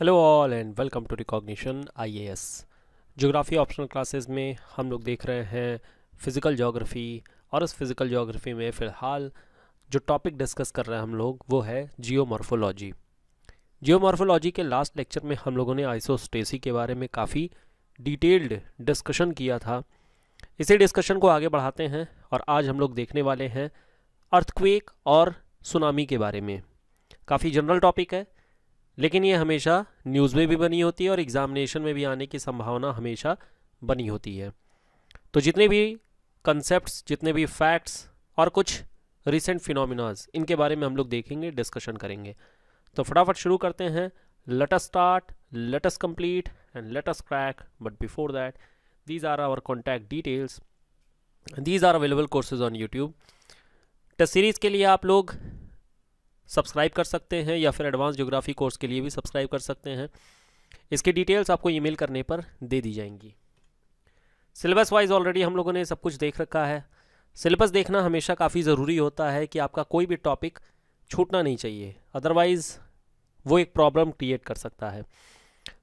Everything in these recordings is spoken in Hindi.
Hello all and welcome to recognition IAS geography optional classes में हम लोग देख रहे हैं फिज़िकल जोग्राफ़ी और उस फिज़िकल ज्योग्राफी में फ़िलहाल जो टॉपिक डिस्कस कर रहे हैं हम लोग वो है जियोमॉर्फोलॉजी जियोमॉर्फोलॉजी के लास्ट लेक्चर में हम लोगों ने आइसोस्टेसी के बारे में काफ़ी डिटेल्ड डिस्कशन किया था इसी डिस्कशन को आगे बढ़ाते हैं और आज हम लोग देखने वाले हैं अर्थक्वेक और सुनामी के बारे में काफ़ी जनरल टॉपिक है लेकिन ये हमेशा न्यूज़ में भी बनी होती है और एग्ज़ामिनेशन में भी आने की संभावना हमेशा बनी होती है तो जितने भी कंसेप्ट जितने भी फैक्ट्स और कुछ रिसेंट फिनोमिनाज इनके बारे में हम लोग देखेंगे डिस्कशन करेंगे तो फटाफट शुरू करते हैं let's start let's complete and let's crack but before that these are our contact details these are available courses on YouTube test series के लिए आप लोग सब्सक्राइब कर सकते हैं या फिर एडवांस ज्योग्राफी कोर्स के लिए भी सब्सक्राइब कर सकते हैं इसकी डिटेल्स आपको ईमेल करने पर दे दी जाएंगी सिलेबस वाइज ऑलरेडी हम लोगों ने सब कुछ देख रखा है सिलेबस देखना हमेशा काफ़ी ज़रूरी होता है कि आपका कोई भी टॉपिक छूटना नहीं चाहिए अदरवाइज़ वो एक प्रॉब्लम क्रिएट कर सकता है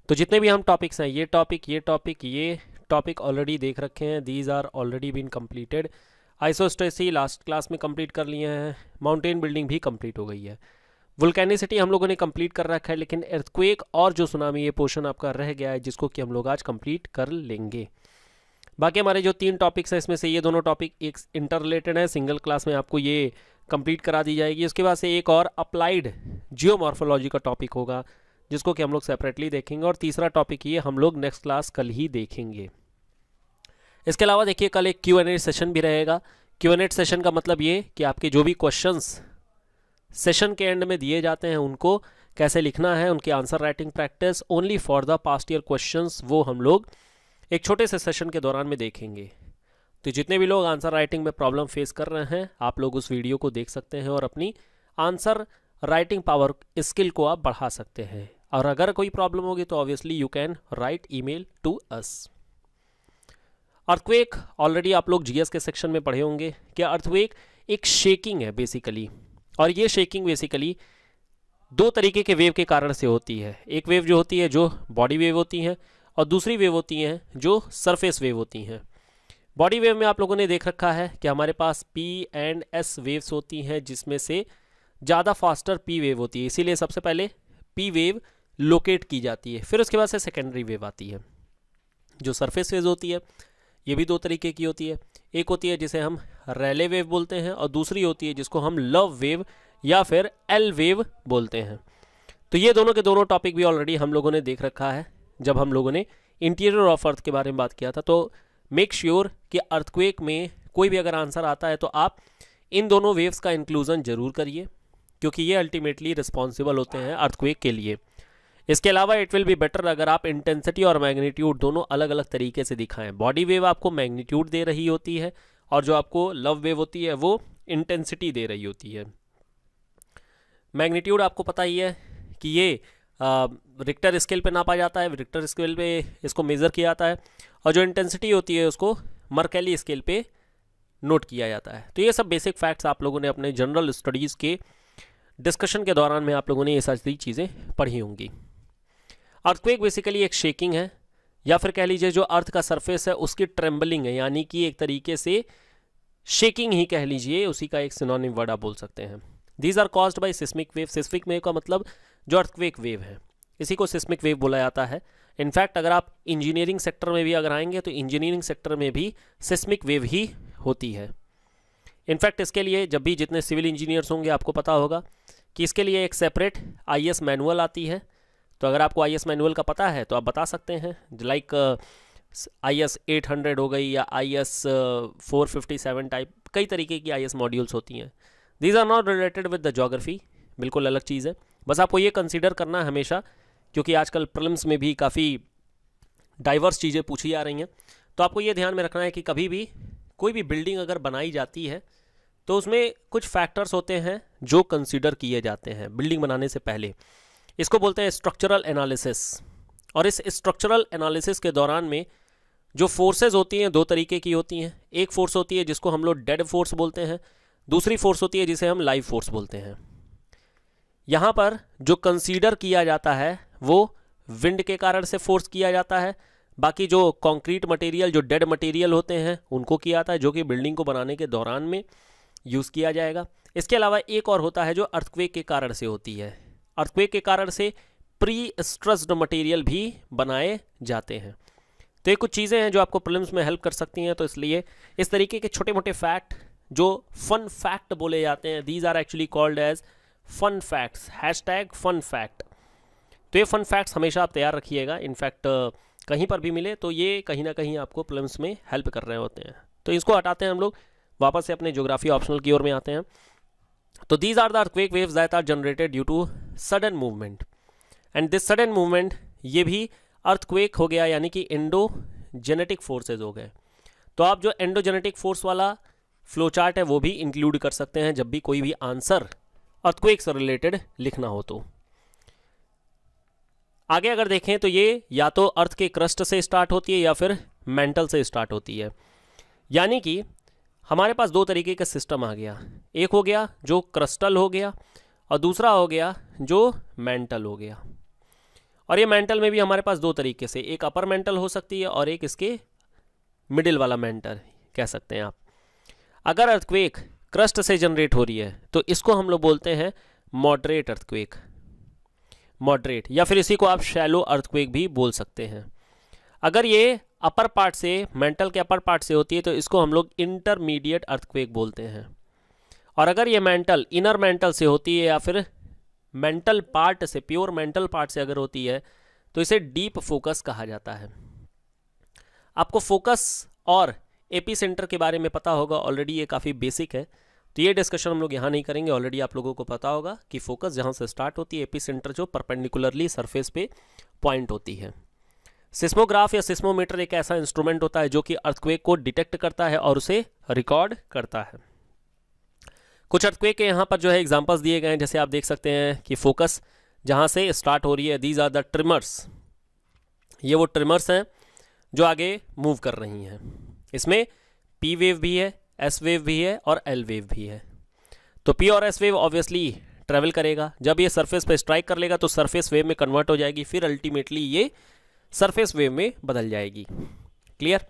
तो जितने भी हम टॉपिक्स हैं ये टॉपिक ये टॉपिक ये टॉपिक ऑलरेडी देख रखे हैं these are already been completed isostasy last class में कंप्लीट कर लिए हैं माउंटेन बिल्डिंग भी कंप्लीट हो गई है वुल्केनिसिटी हम लोगों ने कंप्लीट कर रखा है लेकिन एर्थक्वेक और जो सुनामी ये पोर्शन आपका रह गया है जिसको कि हम लोग आज कंप्लीट कर लेंगे बाकी हमारे जो तीन टॉपिक्स हैं इसमें से ये दोनों टॉपिक एक इंटर रिलेटेड है सिंगल क्लास में आपको ये कंप्लीट करा दी जाएगी उसके बाद से एक और अप्लाइड जियोमॉर्फोलॉजी का टॉपिक होगा जिसको कि हम लोग सेपरेटली देखेंगे और तीसरा टॉपिक ये हम लोग नेक्स्ट क्लास कल ही देखेंगे इसके अलावा देखिए कल एक क्यू एंड एड सेशन भी रहेगा क्यू एंड एड सेशन का मतलब ये कि आपके जो भी क्वेश्चंस सेशन के एंड में दिए जाते हैं उनको कैसे लिखना है उनकी answer writing practice only for the past year question वो हम लोग एक छोटे से सेशन के दौरान में देखेंगे तो जितने भी लोग आंसर राइटिंग में प्रॉब्लम फेस कर रहे हैं आप लोग उस वीडियो को देख सकते हैं और अपनी आंसर राइटिंग पावर स्किल को आप बढ़ा सकते हैं और अगर कोई प्रॉब्लम होगी तो obviously you can write email to us earthquake already आप लोग जीएस के सेक्शन में पढ़े होंगे कि अर्थवेक एक शेकिंग है बेसिकली और ये शेकिंग बेसिकली दो तरीके के वेव के कारण से होती है एक वेव जो होती है जो बॉडी वेव होती हैं और दूसरी वेव होती हैं जो सरफेस वेव होती हैं बॉडी वेव में आप लोगों ने देख रखा है कि हमारे पास पी एंड एस वेव्स होती हैं जिसमें से ज़्यादा फास्टर पी वेव होती है इसीलिए सबसे पहले पी वेव लोकेट की जाती है फिर उसके बाद से सेकेंडरी वेव आती है जो सरफेस वेव होती है ये भी दो तरीके की होती है एक होती है जिसे हम रैले वेव बोलते हैं और दूसरी होती है जिसको हम लव वेव या फिर एल वेव बोलते हैं तो ये दोनों के दोनों टॉपिक भी ऑलरेडी हम लोगों ने देख रखा है जब हम लोगों ने इंटीरियर ऑफ अर्थ के बारे में बात किया था तो मेक श्योर sure कि अर्थक्वेक में कोई भी अगर आंसर आता है तो आप इन दोनों वेव्स का इंक्लूजन जरूर करिए क्योंकि ये अल्टीमेटली रिस्पॉन्सिबल होते हैं अर्थक्वेक के लिए इसके अलावा इट विल बी बेटर अगर आप इंटेंसिटी और मैग्नीट्यूड दोनों अलग अलग तरीके से दिखाएं बॉडी वेव आपको मैग्नीट्यूड दे रही होती है और जो आपको लव वेव होती है वो इंटेंसिटी दे रही होती है मैग्नीट्यूड आपको पता ही है कि ये रिक्टर स्केल पे नापा जाता है रिक्टर स्केल पे इसको मेज़र किया जाता है और जो इंटेंसिटी होती है उसको मरकेली स्केल पे नोट किया जाता है तो ये सब बेसिक फैक्ट्स आप लोगों ने अपने जनरल स्टडीज़ के डिस्कशन के दौरान में आप लोगों ने ये सारी चीज़ें पढ़ी होंगी अर्थक्वेक बेसिकली एक शेकिंग है या फिर कह लीजिए जो अर्थ का सरफेस है उसकी ट्रेम्बलिंग है यानी कि एक तरीके से शेकिंग ही कह लीजिए उसी का एक सिनोनिम वर्ड आप बोल सकते हैं these are caused by seismic wave seismic wave का मतलब जो अर्थक्वेक वेव है इसी को सिस्मिक वेव बोला जाता है इनफैक्ट अगर आप इंजीनियरिंग सेक्टर में भी अगर आएंगे तो इंजीनियरिंग सेक्टर में भी सिस्मिक वेव ही होती है इनफैक्ट इसके लिए जब भी जितने सिविल इंजीनियर्स होंगे आपको पता होगा कि इसके लिए एक सेपरेट आई मैनुअल आती है तो अगर आपको आई एस मैनुअल का पता है तो आप बता सकते हैं like I S eight hundred हो गई या I S four fifty seven type कई तरीके की आई एस मॉड्यूल्स होती हैं these are not related with the geography बिल्कुल अलग चीज़ है बस आपको ये कंसिडर करना है हमेशा क्योंकि आजकल प्रलम्स में भी काफ़ी डाइवर्स चीज़ें पूछी आ रही हैं तो आपको ये ध्यान में रखना है कि कभी भी कोई भी बिल्डिंग अगर बनाई जाती है तो उसमें कुछ फैक्टर्स होते हैं जो कंसिडर किए जाते हैं बिल्डिंग बनाने से पहले इसको बोलते हैं स्ट्रक्चरल एनालिसिस और इस स्ट्रक्चरल एनालिसिस के दौरान में जो फोर्सेज होती हैं दो तरीके की होती हैं एक फोर्स होती है जिसको हम लोग डेड फोर्स बोलते हैं दूसरी फोर्स होती है जिसे हम लाइव फोर्स बोलते हैं यहाँ पर जो कंसीडर किया जाता है वो विंड के कारण से फोर्स किया जाता है बाकी जो कंक्रीट मटेरियल जो डेड मटेरियल होते हैं उनको किया जाता है जो कि बिल्डिंग को बनाने के दौरान में यूज़ किया जाएगा इसके अलावा एक और होता है जो अर्थक्वेक के कारण से होती है अर्थक्वेक के कारण से प्री स्ट्रस्ड मटेरियल भी बनाए जाते हैं तो ये कुछ चीज़ें हैं जो आपको प्रॉब्लम्स में हेल्प कर सकती हैं तो इसलिए इस तरीके के छोटे मोटे फैक्ट जो फन फैक्ट बोले जाते हैं these are actually called as fun facts hashtag fun fact तो ये फन फैक्ट्स हमेशा आप तैयार रखिएगा इनफैक्ट कहीं पर भी मिले तो ये कहीं ना कहीं आपको प्रॉब्लम्स में हेल्प कर रहे होते हैं तो इसको हटाते हैं हम लोग वापस से अपने ज्योग्राफी ऑप्शनल की ओर में आते हैं दीज तो are are the earthquake waves that are generated due to sudden movement and this sudden movement ये भी अर्थक्वेक हो गया यानी कि इंडो जेनेटिक फोर्सेज हो गए तो आप जो एंडोजेनेटिक फोर्स वाला फ्लो चार्ट है वो भी इंक्लूड कर सकते हैं जब भी कोई भी आंसर अर्थक्वेक से रिलेटेड लिखना हो तो आगे अगर देखें तो ये या तो अर्थ के क्रस्ट से स्टार्ट होती है या फिर मेंटल से स्टार्ट होती है यानी कि हमारे पास दो तरीके का सिस्टम आ गया एक हो गया जो क्रस्टल हो गया और दूसरा हो गया जो मेंटल हो गया और ये मेंटल में भी हमारे पास दो तरीके से एक अपर मेंटल हो सकती है और एक इसके मिडिल वाला मेंटल कह सकते हैं आप अगर अर्थक्वेक क्रस्ट से जनरेट हो रही है तो इसको हम लोग बोलते हैं मॉडरेट अर्थक्वेक मॉडरेट या फिर इसी को आप शैलो अर्थक्वेक भी बोल सकते हैं अगर ये अपर पार्ट से मेंटल के अपर पार्ट से होती है तो इसको हम लोग इंटरमीडिएट अर्थक्वेक बोलते हैं और अगर ये मेंटल इनर मेंटल से होती है या फिर मेंटल पार्ट से प्योर मेंटल पार्ट से अगर होती है तो इसे डीप फोकस कहा जाता है आपको फोकस और एपी सेंटर के बारे में पता होगा ऑलरेडी ये काफ़ी बेसिक है तो ये डिस्कशन हम लोग यहाँ नहीं करेंगे ऑलरेडी आप लोगों को पता होगा कि फोकस जहाँ से स्टार्ट होती है एपी सेंटर जो परपेंडिकुलरली सरफेस पे पॉइंट होती है सिस्मोग्राफ या सिस्मोमीटर एक ऐसा इंस्ट्रूमेंट होता है जो कि अर्थक्वेक को डिटेक्ट करता है और उसे रिकॉर्ड करता है कुछ अर्थक्वेक के यहाँ पर जो है एग्जाम्पल्स दिए गए हैं जैसे आप देख सकते हैं कि फोकस जहाँ से स्टार्ट हो रही है दीज आर द ट्रिमर्स ये वो ट्रिमर्स हैं जो आगे मूव कर रही हैं इसमें पी वेव भी है एस वेव भी है और एल वेव भी है तो पी और एस वेव ऑब्वियसली ट्रेवल करेगा जब ये सरफेस पर स्ट्राइक कर लेगा तो सरफेस वेव में कन्वर्ट हो जाएगी फिर अल्टीमेटली ये सरफेस वेव में बदल जाएगी क्लियर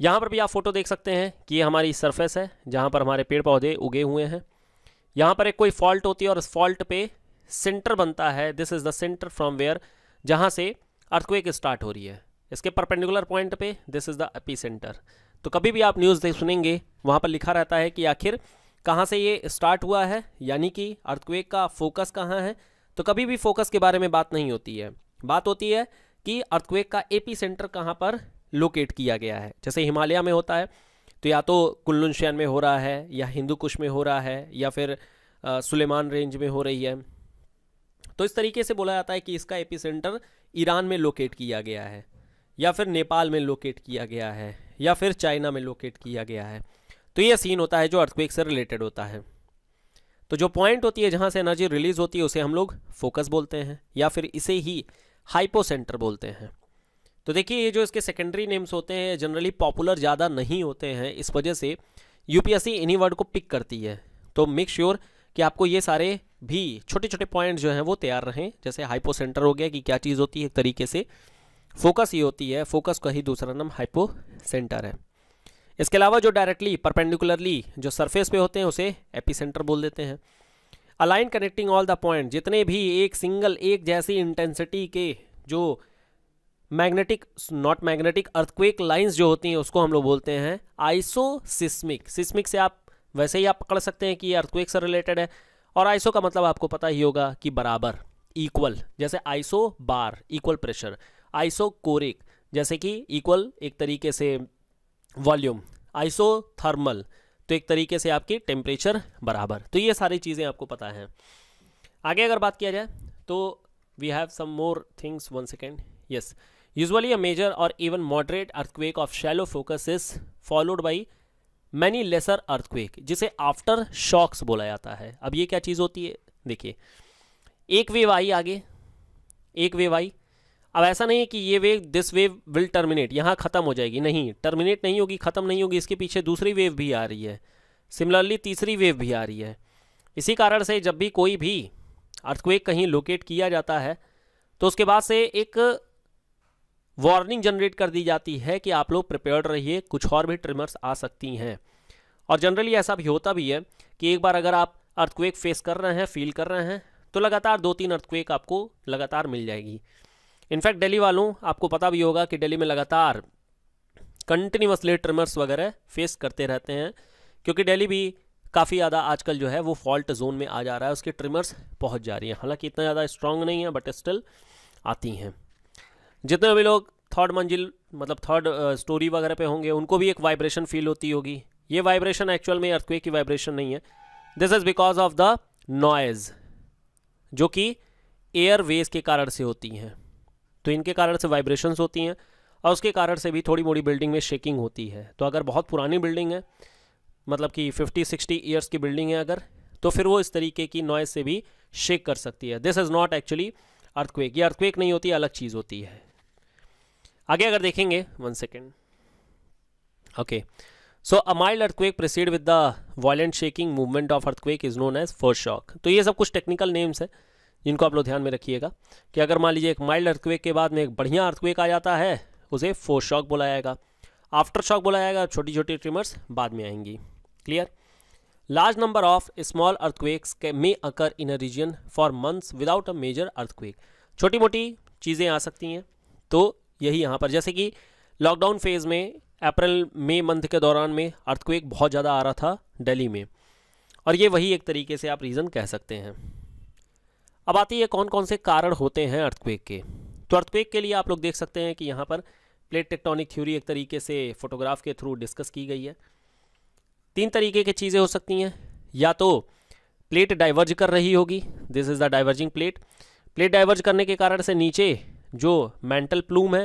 यहाँ पर भी आप फोटो देख सकते हैं कि ये हमारी सरफेस है जहाँ पर हमारे पेड़ पौधे उगे हुए हैं यहाँ पर एक कोई फॉल्ट होती है और इस फॉल्ट पे सेंटर बनता है this is the centre from where जहाँ से अर्थक्वेक स्टार्ट हो रही है इसके परपेंडिकुलर पॉइंट पे this is the epicentre तो कभी भी आप न्यूज़ सुनेंगे वहाँ पर लिखा रहता है कि आखिर कहाँ से ये स्टार्ट हुआ है यानी कि अर्थक्वेक का फोकस कहाँ है तो कभी भी फोकस के बारे में बात नहीं होती है बात होती है कि अर्थक्वेक का एपी सेंटर कहाँ पर लोकेट किया गया है जैसे हिमालय में होता है तो या तो कुल्लुन शैन में हो रहा है या हिंदू कुश में हो रहा है या फिर सुलेमान रेंज में हो रही है तो इस तरीके से बोला जाता है कि इसका एपी सेंटर ईरान में लोकेट किया गया है या फिर नेपाल में लोकेट किया गया है या फिर चाइना में लोकेट किया गया है तो ये सीन होता है जो अर्थक्वेक से रिलेटेड होता है तो जो पॉइंट होती है जहाँ से एनर्जी रिलीज होती है उसे हम लोग फोकस बोलते हैं या फिर इसे ही हाइपो सेंटर बोलते हैं तो देखिए ये जो इसके सेकेंडरी नेम्स होते हैं जनरली पॉपुलर ज़्यादा नहीं होते हैं इस वजह से यूपीएससी इन्हीं वर्ड को पिक करती है तो मेक श्योर sure कि आपको ये सारे भी छोटे छोटे पॉइंट जो हैं वो तैयार रहें जैसे हाइपो सेंटर हो गया कि क्या चीज़ होती है एक तरीके से फोकस ये होती है फोकस का ही दूसरा नाम हाइपो सेंटर है इसके अलावा जो डायरेक्टली परपेंडिकुलरली जो सरफेस पे होते हैं उसे एपी सेंटर बोल देते हैं a line connecting all the point जितने भी एक सिंगल एक जैसी इंटेंसिटी के जो magnetic not magnetic earthquake lines जो होती हैं उसको हम लोग बोलते हैं आइसो सिस्मिक सिस्मिक से आप वैसे ही आप पकड़ सकते हैं कि ये अर्थक्वेक से रिलेटेड है और आइसो का मतलब आपको पता ही होगा कि बराबर इक्वल जैसे आइसो बार इक्वल प्रेशर आइसो कोरिक जैसे कि इक्वल एक तरीके से वॉल्यूम आइसो थर्मल तो एक तरीके से आपकी टेम्परेचर बराबर तो ये सारी चीज़ें आपको पता है आगे अगर बात किया जाए तो we have some more things one second yes usually a major or even moderate earthquake of shallow focus is followed by many lesser earthquake जिसे आफ्टर शॉक्स बोला जाता है अब ये क्या चीज़ होती है देखिए एक वेव आई आगे एक वेव आई अब ऐसा नहीं है कि ये wave this wave will terminate यहाँ ख़त्म हो जाएगी नहीं टर्मिनेट नहीं होगी ख़त्म नहीं होगी इसके पीछे दूसरी वेव भी आ रही है सिमिलरली तीसरी वेव भी आ रही है इसी कारण से जब भी कोई भी अर्थक्वेक कहीं लोकेट किया जाता है तो उसके बाद से एक वार्निंग जनरेट कर दी जाती है कि आप लोग प्रिपेयर्ड रहिए कुछ और भी ट्रिमर्स आ सकती हैं और जनरली ऐसा भी होता भी है कि एक बार अगर आप अर्थक्वेक फेस कर रहे हैं फील कर रहे हैं तो लगातार दो तीन अर्थक्वेक आपको लगातार मिल जाएगी इनफैक्ट दिल्ली वालों आपको पता भी होगा कि दिल्ली में लगातार कंटिन्यूसली ट्रिमर्स वगैरह फेस करते रहते हैं क्योंकि दिल्ली भी काफ़ी ज़्यादा आजकल जो है वो फॉल्ट जोन में आ जा रहा है उसके ट्रिमर्स पहुँच जा रही हैं हालांकि इतना ज़्यादा स्ट्रांग नहीं है बट स्टिल आती हैं जितने भी लोग थर्ड मंजिल मतलब थर्ड स्टोरी वगैरह पे होंगे उनको भी एक वाइब्रेशन फील होती होगी ये वाइब्रेशन एक्चुअल में अर्थक्वेक की वाइब्रेशन नहीं है this is because of the noise जो कि एयर वेज के कारण से होती हैं तो इनके कारण से वाइब्रेशंस होती हैं और उसके कारण से भी थोड़ी मोड़ी बिल्डिंग में शेकिंग होती है तो अगर बहुत पुरानी बिल्डिंग है मतलब कि 50 60 ईयर्स की बिल्डिंग है अगर तो फिर वो इस तरीके की नॉइज से भी शेक कर सकती है this is not actually earthquake ये अर्थक्वेक नहीं होती अलग चीज़ होती है आगे अगर देखेंगे one second okay so a mild earthquake proceed with the violent shaking movement of earthquake is known as first shock तो ये सब कुछ टेक्निकल नेम्स है इनको आप लोग ध्यान में रखिएगा कि अगर मान लीजिए एक माइल्ड अर्थक्वेक के बाद में एक बढ़िया अर्थक्वेक आ जाता है उसे फोर शॉक बोला जाएगा आफ्टर शॉक बोला जाएगा छोटी छोटी ट्रिमर्स बाद में आएंगी clear large number of small earthquakes may occur in a region for months without a major earthquake छोटी मोटी चीज़ें आ सकती हैं तो यही यहाँ पर जैसे कि लॉकडाउन फेज़ में अप्रैल मई मंथ के दौरान में अर्थक्वेक बहुत ज़्यादा आ रहा था दिल्ली में और ये वही एक तरीके से आप रीज़न कह सकते हैं अब आती है कौन कौन से कारण होते हैं अर्थक्वेक के तो अर्थक्वेक के लिए आप लोग देख सकते हैं कि यहाँ पर प्लेट टेक्टोनिक थ्योरी एक तरीके से फोटोग्राफ के थ्रू डिस्कस की गई है तीन तरीके की चीज़ें हो सकती हैं या तो प्लेट डाइवर्ज कर रही होगी this is the diverging plate plate diverge करने के कारण से नीचे जो मेंटल प्लूम है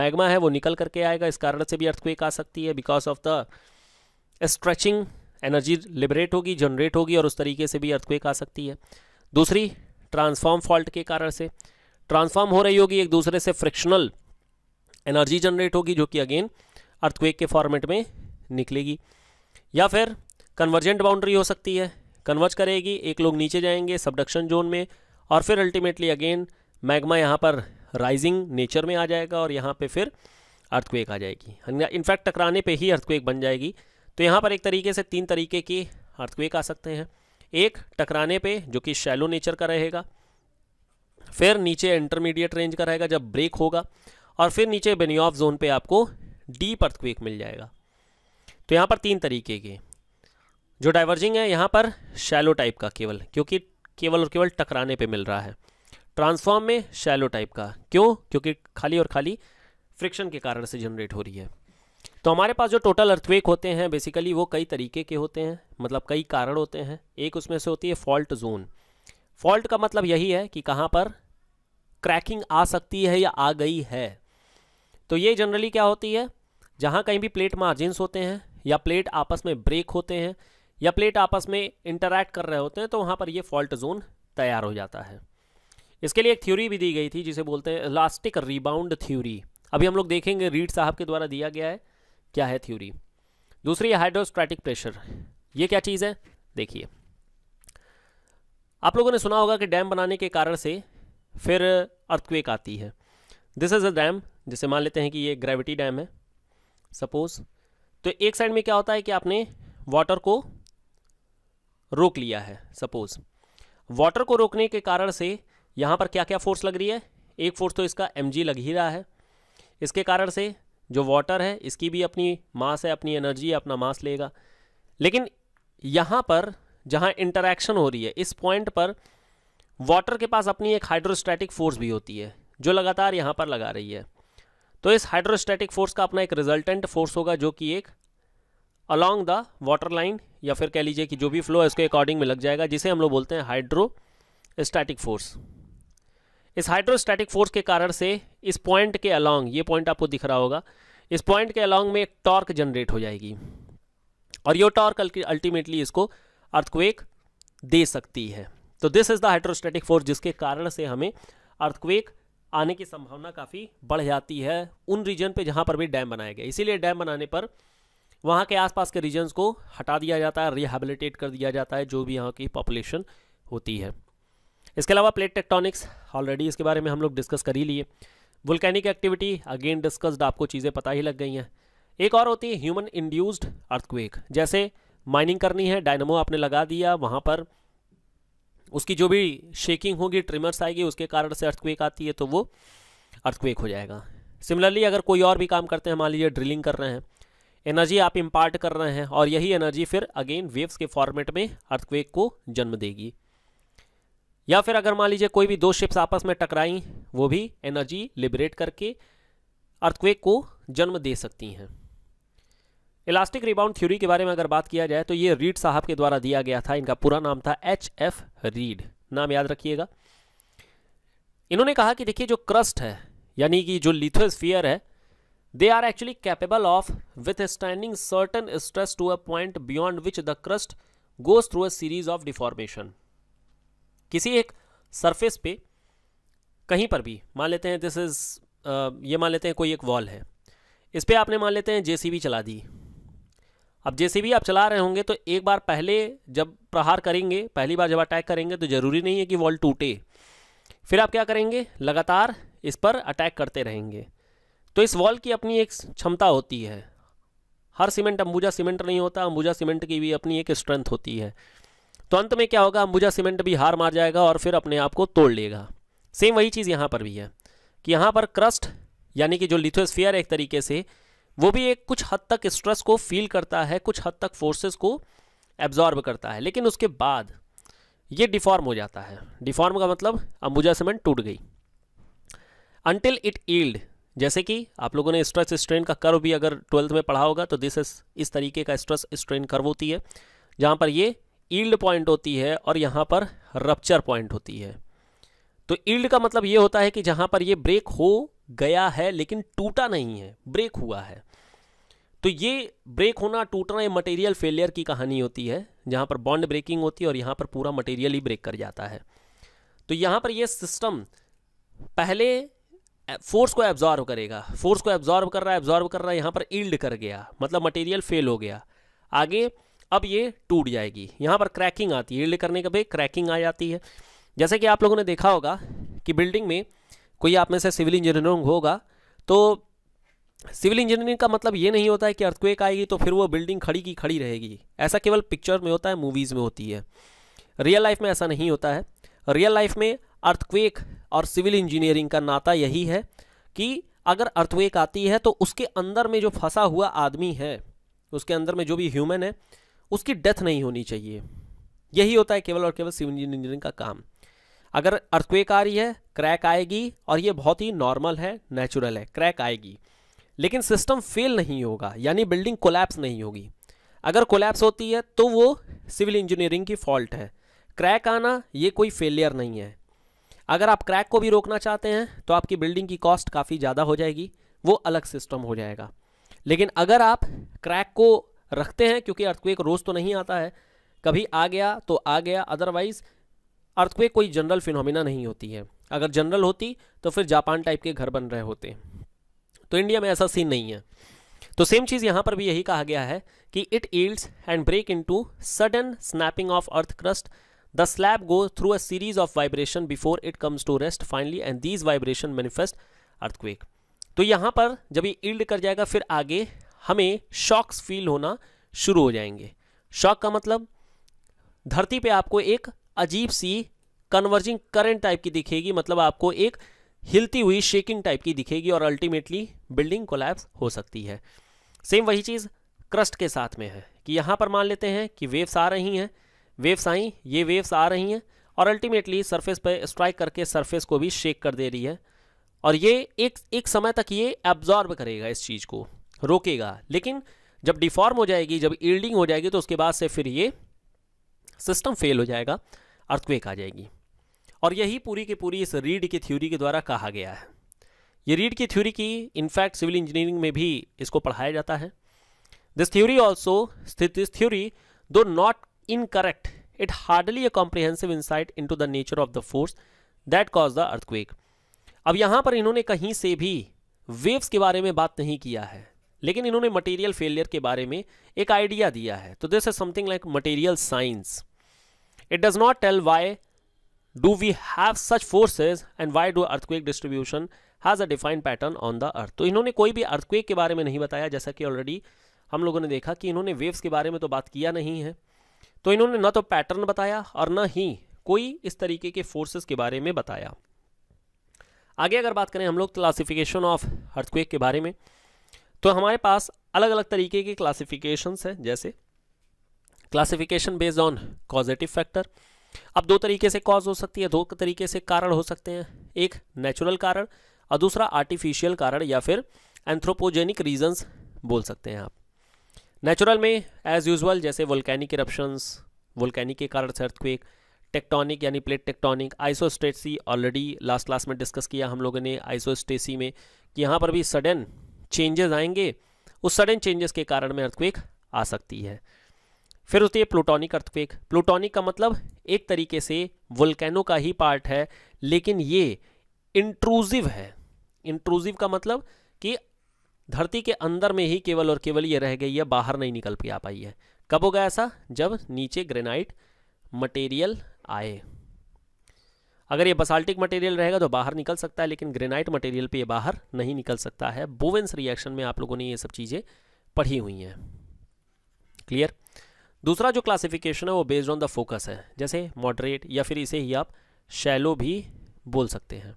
मैग्मा है वो निकल करके आएगा इस कारण से भी अर्थक्वेक आ सकती है because of the stretching energy liberate होगी जनरेट होगी और उस तरीके से भी अर्थक्वेक आ सकती है दूसरी ट्रांसफॉर्म फॉल्ट के कारण से ट्रांसफॉर्म हो रही होगी एक दूसरे से फ्रिक्शनल एनर्जी जनरेट होगी जो कि अगेन अर्थक्वेक के फॉर्मेट में निकलेगी या फिर कन्वर्जेंट बाउंड्री हो सकती है कन्वर्ज करेगी एक लोग नीचे जाएंगे सबडक्शन जोन में और फिर अल्टीमेटली अगेन मैग्मा यहाँ पर राइजिंग नेचर में आ जाएगा और यहाँ पे फिर अर्थक्वेक आ जाएगी इनफैक्ट टकराने पे ही अर्थक्वेक बन जाएगी तो यहाँ पर एक तरीके से तीन तरीके के अर्थक्वेक आ सकते हैं एक टकराने पे जो कि शैलो नेचर का रहेगा फिर नीचे इंटरमीडिएट रेंज का रहेगा जब ब्रेक होगा और फिर नीचे बेनियॉफ जोन पे आपको डीप अर्थक्वेक मिल जाएगा तो यहाँ पर तीन तरीके के जो डाइवर्जिंग है यहाँ पर शैलो टाइप का केवल क्योंकि केवल और केवल टकराने पे मिल रहा है ट्रांसफॉर्म में शैलो टाइप का क्यों क्योंकि खाली और खाली फ्रिक्शन के कारण से जनरेट हो रही है तो हमारे पास जो टोटल अर्थवेक होते हैं बेसिकली वो कई तरीके के होते हैं मतलब कई कारण होते हैं एक उसमें से होती है फॉल्ट जोन फॉल्ट का मतलब यही है कि कहाँ पर क्रैकिंग आ सकती है या आ गई है तो ये जनरली क्या होती है जहाँ कहीं भी प्लेट मार्जिनस होते हैं या प्लेट आपस में ब्रेक होते हैं या प्लेट आपस में इंटरैक्ट कर रहे होते हैं तो वहाँ पर ये फॉल्ट जोन तैयार हो जाता है इसके लिए एक थ्योरी भी दी गई थी जिसे बोलते हैं इलास्टिक रिबाउंड थ्योरी अभी हम लोग देखेंगे रीड साहब के द्वारा दिया गया है क्या है थ्योरी दूसरी हाइड्रोस्टैटिक प्रेशर ये क्या चीज़ है देखिए आप लोगों ने सुना होगा कि डैम बनाने के कारण से फिर अर्थक्वेक आती है दिस इज़ अ डैम जिसे मान लेते हैं कि ये ग्रेविटी डैम है सपोज तो एक साइड में क्या होता है कि आपने वाटर को रोक लिया है सपोज वाटर को रोकने के कारण से यहाँ पर क्या क्या फोर्स लग रही है एक फोर्स तो इसका एम लग ही रहा है इसके कारण से जो वाटर है इसकी भी अपनी मास है अपनी एनर्जी है अपना मास लेगा लेकिन यहाँ पर जहाँ इंटरैक्शन हो रही है इस पॉइंट पर वाटर के पास अपनी एक हाइड्रोस्टैटिक फोर्स भी होती है जो लगातार यहाँ पर लगा रही है तो इस हाइड्रोस्टैटिक फोर्स का अपना एक रिजल्टेंट फोर्स होगा जो कि एक अलॉन्ग द वाटर लाइन या फिर कह लीजिए कि जो भी फ्लो है उसके अकॉर्डिंग में लग जाएगा जिसे हम लोग बोलते हैं हाइड्रो स्टैटिक फोर्स इस हाइड्रोस्टैटिक फोर्स के कारण से इस पॉइंट के अलॉन्ग ये पॉइंट आपको दिख रहा होगा इस पॉइंट के अलॉन्ग में एक टॉर्क जनरेट हो जाएगी और ये टॉर्क अल्टीमेटली इसको अर्थक्वेक दे सकती है तो this is the hydrostatic force जिसके कारण से हमें अर्थक्वेक आने की संभावना काफ़ी बढ़ जाती है उन रीजन पे जहाँ पर भी डैम बनाए गए इसीलिए डैम बनाने पर वहाँ के आसपास के रीजन्स को हटा दिया जाता है रिहेबिलिटेट कर दिया जाता है जो भी यहाँ की पॉपुलेशन होती है इसके अलावा प्लेट टेक्टोनिक्स ऑलरेडी इसके बारे में हम लोग डिस्कस कर ही लिए वुलकैनिक एक्टिविटी अगेन डिस्कस्ड आपको चीज़ें पता ही लग गई हैं एक और होती है ह्यूमन इंड्यूस्ड अर्थक्वेक जैसे माइनिंग करनी है डायनमो आपने लगा दिया वहाँ पर उसकी जो भी शेकिंग होगी ट्रिमर्स आएगी उसके कारण से अर्थक्वेक आती है तो वो अर्थक्वेक हो जाएगा सिमिलरली अगर कोई और भी काम करते हैं मान लीजिए ड्रिलिंग कर रहे हैं एनर्जी आप इम्पार्ट कर रहे हैं और यही एनर्जी फिर अगेन वेव्स के फॉर्मेट में अर्थक्वेक को जन्म देगी या फिर अगर मान लीजिए कोई भी दो शिप्स आपस में टकराई वो भी एनर्जी लिबरेट करके अर्थक्वेक को जन्म दे सकती हैं इलास्टिक रिबाउंड थ्योरी के बारे में अगर बात किया जाए तो ये रीड साहब के द्वारा दिया गया था इनका पूरा नाम था एच एफ रीड नाम याद रखिएगा इन्होंने कहा कि देखिए जो क्रस्ट है यानी कि जो लिथोस्फियर है they are actually capable of withstanding certain stress to a point beyond which the crust goes through a series of deformation किसी एक सरफेस पे कहीं पर भी मान लेते हैं दिस इज़ ये मान लेते हैं कोई एक वॉल है इस पर आपने मान लेते हैं जेसीबी चला दी अब जेसीबी आप चला रहे होंगे तो एक बार पहले जब प्रहार करेंगे पहली बार जब अटैक करेंगे तो ज़रूरी नहीं है कि वॉल टूटे फिर आप क्या करेंगे लगातार इस पर अटैक करते रहेंगे तो इस वॉल की अपनी एक क्षमता होती है हर सीमेंट अंबुजा सीमेंट नहीं होता अंबुजा सीमेंट की भी अपनी एक स्ट्रेंथ होती है तो अंत में क्या होगा अंबुजा सीमेंट भी हार मार जाएगा और फिर अपने आप को तोड़ लेगा सेम वही चीज़ यहाँ पर भी है कि यहाँ पर क्रस्ट यानी कि जो लिथोस्फियर एक तरीके से वो भी एक कुछ हद तक स्ट्रेस को फील करता है कुछ हद तक फोर्सेस को एब्जॉर्ब करता है लेकिन उसके बाद ये डिफॉर्म हो जाता है डिफॉर्म का मतलब अंबुजा सीमेंट टूट गई अनटिल इट ईल्ड जैसे कि आप लोगों ने स्ट्रेस स्ट्रेन का कर्व भी अगर ट्वेल्थ में पढ़ा होगा तो दिस इस तरीके का स्ट्रेस स्ट्रेन कर्व होती है जहाँ पर ये ईल्ड पॉइंट होती है और यहाँ पर रप्चर पॉइंट होती है तो ईल्ड का मतलब ये होता है कि जहाँ पर ये ब्रेक हो गया है लेकिन टूटा नहीं है ब्रेक हुआ है तो ये ब्रेक होना टूटना ये मटेरियल फेलियर की कहानी होती है जहाँ पर बॉन्ड ब्रेकिंग होती है और यहाँ पर पूरा मटेरियल ही ब्रेक कर जाता है तो यहाँ पर ये सिस्टम पहले फोर्स को एब्जॉर्व करेगा फोर्स को एब्जॉर्व कर रहा है एब्जॉर्व कर रहा है यहाँ पर ईल्ड कर गया मतलब मटेरियल फेल हो गया आगे अब ये टूट जाएगी यहाँ पर क्रैकिंग आती है यील्ड करने के बाद क्रैकिंग आ जाती है जैसे कि आप लोगों ने देखा होगा कि बिल्डिंग में कोई आप में से सिविल इंजीनियरिंग होगा तो सिविल इंजीनियरिंग का मतलब ये नहीं होता है कि अर्थक्वेक आएगी तो फिर वो बिल्डिंग खड़ी की खड़ी रहेगी ऐसा केवल पिक्चर में होता है मूवीज़ में होती है रियल लाइफ में ऐसा नहीं होता है रियल लाइफ में अर्थक्वेक और सिविल इंजीनियरिंग का नाता यही है कि अगर अर्थवेक आती है तो उसके अंदर में जो फंसा हुआ आदमी है उसके अंदर में जो भी ह्यूमन है उसकी डेथ नहीं होनी चाहिए यही होता है केवल और केवल सिविल इंजीनियरिंग का काम अगर अर्थक्वेक आ रही है क्रैक आएगी और ये बहुत ही नॉर्मल है नेचुरल है क्रैक आएगी लेकिन सिस्टम फेल नहीं होगा यानी बिल्डिंग कोलैप्स नहीं होगी अगर कोलैप्स होती है तो वो सिविल इंजीनियरिंग की फॉल्ट है क्रैक आना ये कोई फेलियर नहीं है अगर आप क्रैक को भी रोकना चाहते हैं तो आपकी बिल्डिंग की कॉस्ट काफ़ी ज़्यादा हो जाएगी वो अलग सिस्टम हो जाएगा लेकिन अगर आप क्रैक को रखते हैं क्योंकि अर्थक्वेक रोज़ तो नहीं आता है कभी आ गया तो आ गया अदरवाइज अर्थक्वेक कोई जनरल फिनोमिना नहीं होती है अगर जनरल होती तो फिर जापान टाइप के घर बन रहे होते तो इंडिया में ऐसा सीन नहीं है तो सेम चीज़ यहां पर भी यही कहा गया है कि it yields and break into sudden snapping of earth crust the slab go through a series of vibration before it comes to rest finally and these vibration manifest earthquake तो यहां पर जब ये ईल्ड कर जाएगा फिर आगे हमें शॉक्स फील होना शुरू हो जाएंगे शॉक का मतलब धरती पे आपको एक अजीब सी कन्वर्जिंग करंट टाइप की दिखेगी मतलब आपको एक हिलती हुई शेकिंग टाइप की दिखेगी और अल्टीमेटली बिल्डिंग कोलैप्स हो सकती है सेम वही चीज़ क्रस्ट के साथ में है कि यहाँ पर मान लेते हैं कि वेव्स आ रही हैं वेव्स आई ये वेव्स आ रही हैं और अल्टीमेटली सरफेस पर स्ट्राइक करके सरफेस को भी शेक कर दे रही है और ये एक एक समय तक ये एब्जॉर्ब करेगा इस चीज़ को रोकेगा लेकिन जब डिफॉर्म हो जाएगी जब ईल्डिंग हो जाएगी तो उसके बाद से फिर ये सिस्टम फेल हो जाएगा अर्थक्वेक आ जाएगी और यही पूरी की पूरी इस रीड की थ्योरी के द्वारा कहा गया है ये रीड की थ्योरी की इनफैक्ट सिविल इंजीनियरिंग में भी इसको पढ़ाया जाता है this theory also this theory though not incorrect hardly a a insight into the nature of the force that cause the earthquake अब यहाँ पर इन्होंने कहीं से भी वेव्स के बारे में बात नहीं किया है लेकिन इन्होंने मटेरियल फेलियर के बारे में एक आइडिया दिया है तो this is something like material science it does not tell why do we have such forces and why do earthquake distribution has a defined pattern on the earth तो इन्होंने कोई भी अर्थक्वेक के बारे में नहीं बताया जैसा कि ऑलरेडी हम लोगों ने देखा कि इन्होंने वेव्स के बारे में तो बात किया नहीं है तो इन्होंने ना तो पैटर्न बताया और ना ही कोई इस तरीके के फोर्सेस के बारे में बताया आगे अगर बात करें हम लोग क्लासिफिकेशन ऑफ अर्थक्वेक के बारे में तो हमारे पास अलग अलग तरीके के क्लासिफिकेशन हैं जैसे classification based on causative factor अब दो तरीके से कॉज हो सकती है दो तरीके से कारण हो सकते हैं एक नेचुरल कारण और दूसरा आर्टिफिशियल कारण या फिर एंथ्रोपोजेनिक रीजंस बोल सकते हैं आप नेचुरल में एज यूजल जैसे वोल्कैनिक इरप्शंस वोल्कैनिक के कारण अर्थक्वेक टेक्टोनिक यानी plate tectonic isostasy already last class में डिस्कस किया हम लोगों ने आइसोस्टेसी में कि यहाँ पर भी सडन चेंजेस आएंगे उस सडन चेंजेस के कारण में अर्थक्वेक आ सकती है फिर होती है प्लूटॉनिक अर्थक्वेक प्लूटॉनिक का मतलब एक तरीके से वुलकैनो का ही पार्ट है लेकिन ये इंट्रूजिव है इंट्रूजिव का मतलब कि धरती के अंदर में ही केवल और केवल ये रह गई है बाहर नहीं निकल पी आ पाई है कब होगा ऐसा जब नीचे ग्रेनाइट मटेरियल आए अगर ये बसाल्टिक मटेरियल रहेगा तो बाहर निकल सकता है लेकिन ग्रेनाइट मटेरियल पे ये बाहर नहीं निकल सकता है बोवेंस रिएक्शन में आप लोगों ने ये सब चीज़ें पढ़ी हुई हैं क्लियर दूसरा जो क्लासिफिकेशन है वो बेस्ड ऑन द फोकस है जैसे मॉडरेट या फिर इसे ही आप शैलो भी बोल सकते हैं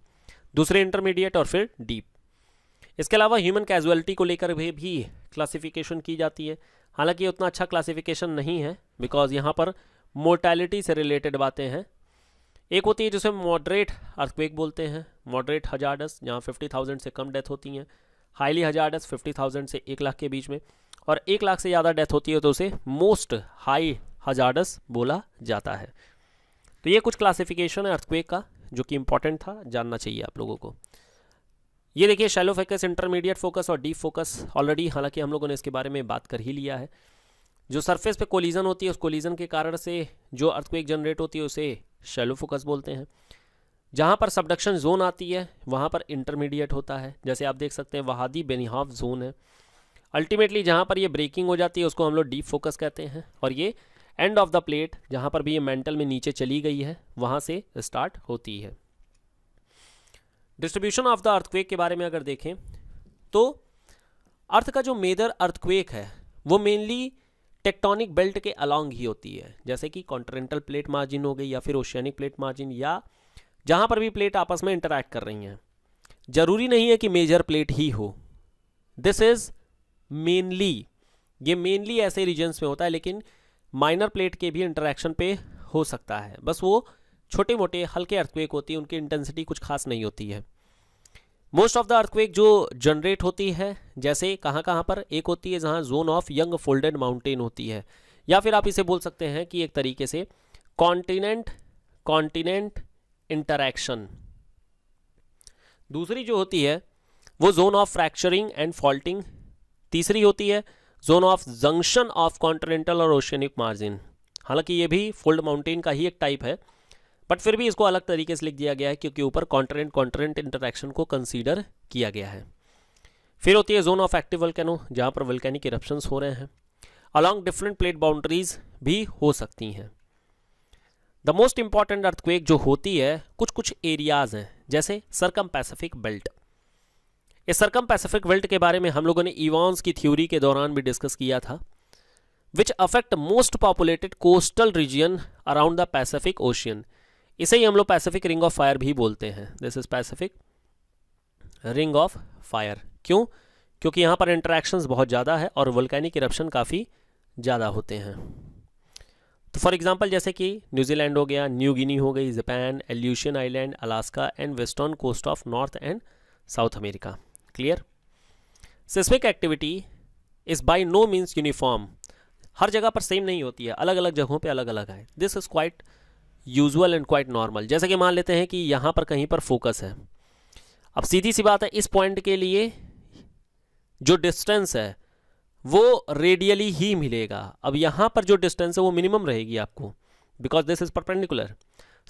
दूसरे इंटरमीडिएट और फिर डीप इसके अलावा ह्यूमन कैजुअलिटी को लेकर भी, भी क्लासिफिकेशन की जाती है हालांकि उतना अच्छा क्लासिफिकेशन नहीं है बिकॉज यहाँ पर मोर्टैलिटी से रिलेटेड बातें हैं एक होती है जिसे मॉडरेट अर्थक्वेक बोलते हैं मॉडरेट हजार्डस जहाँ फिफ्टी थाउजेंड से कम डेथ होती हैं हाईली हजार्डस फिफ्टी थाउजेंड से एक लाख के बीच में और एक लाख से ज़्यादा डेथ होती है तो उसे मोस्ट हाई हजार्डस बोला जाता है तो ये कुछ क्लासिफिकेशन है अर्थक्वेक का जो कि इंपॉर्टेंट था जानना चाहिए आप लोगों को ये देखिए शैलो फेकस इंटरमीडिएट फोकस और डीप फोकस ऑलरेडी हालांकि हम लोगों ने इसके बारे में बात कर ही लिया है जो सरफेस पे कोलिजन होती है उस कोलिजन के कारण से जो अर्थक्वेक जनरेट होती है उसे शेलो फोकस बोलते हैं जहाँ पर सबडक्शन जोन आती है वहाँ पर इंटरमीडिएट होता है जैसे आप देख सकते हैं वहादी बेनिहाफ जोन है अल्टीमेटली जहाँ पर ये ब्रेकिंग हो जाती है उसको हम लोग डीप फोकस कहते हैं और ये एंड ऑफ द प्लेट जहाँ पर भी ये मेंटल में नीचे चली गई है वहाँ से स्टार्ट होती है डिस्ट्रीब्यूशन ऑफ द अर्थक्वेक के बारे में अगर देखें तो अर्थ का जो मेजर अर्थक्वेक है वो मेनली टेक्टोनिक बेल्ट के अलॉन्ग ही होती है जैसे कि कॉन्टिनेंटल प्लेट मार्जिन हो गई या फिर ओशियनिक प्लेट मार्जिन या जहाँ पर भी प्लेट आपस में इंटरैक्ट कर रही हैं जरूरी नहीं है कि मेजर प्लेट ही हो दिस इज मेनली ये मेनली ऐसे रीजन्स में होता है लेकिन माइनर प्लेट के भी इंटरेक्शन पे हो सकता है बस वो छोटे मोटे हल्के अर्थक्वेक होती है उनकी इंटेंसिटी कुछ खास नहीं होती है मोस्ट ऑफ द अर्थक्वेक जो जनरेट होती है जैसे कहाँ कहाँ पर एक होती है जहाँ zone of young folded mountain होती है या फिर आप इसे बोल सकते हैं कि एक तरीके से कॉन्टिनेंट कॉन्टिनेंट इंटरैक्शन दूसरी जो होती है वो zone of fracturing and faulting तीसरी होती है zone of junction of continental और ओशनिक मार्जिन हालांकि ये भी फोल्ड माउंटेन का ही एक टाइप है बट फिर भी इसको अलग तरीके से लिख दिया गया है क्योंकि ऊपर कॉन्ट्रेंट कॉन्ट्रेंट इंटरेक्शन को कंसीडर किया गया है फिर होती है जोन ऑफ एक्टिव वल्केनो जहाँ पर वल्केनिक इरप्शन हो रहे हैं अलॉन्ग डिफरेंट प्लेट बाउंड्रीज भी हो सकती हैं द मोस्ट इंपॉर्टेंट अर्थक्वेक जो होती है कुछ कुछ एरियाज हैं जैसे सरकम पैसिफिक बेल्ट इस सरकम पैसिफिक बेल्ट के बारे में हम लोगों ने इवॉन्स की थ्योरी के दौरान भी डिस्कस किया था which affect most populated coastal region around the Pacific ocean इसे ही हम लोग पैसिफिक रिंग ऑफ फायर भी बोलते हैं this is Pacific ring of fire क्यों क्योंकि यहाँ पर इंटरेक्शंस बहुत ज़्यादा है और वोल्केनिक इरप्शन काफ़ी ज़्यादा होते हैं तो फॉर एग्जांपल जैसे कि न्यूजीलैंड हो गया न्यू गिनी हो गई Japan Aleutian island Alaska and western coast of north and south America clear seismic activity is by no means uniform हर जगह पर सेम नहीं होती है अलग अलग जगहों पे अलग अलग है this is quite usual and quite normal जैसे कि मान लेते हैं कि यहाँ पर कहीं पर फोकस है अब सीधी सी बात है इस पॉइंट के लिए जो डिस्टेंस है वो रेडियली ही मिलेगा अब यहाँ पर जो डिस्टेंस है वो मिनिमम रहेगी आपको because this is perpendicular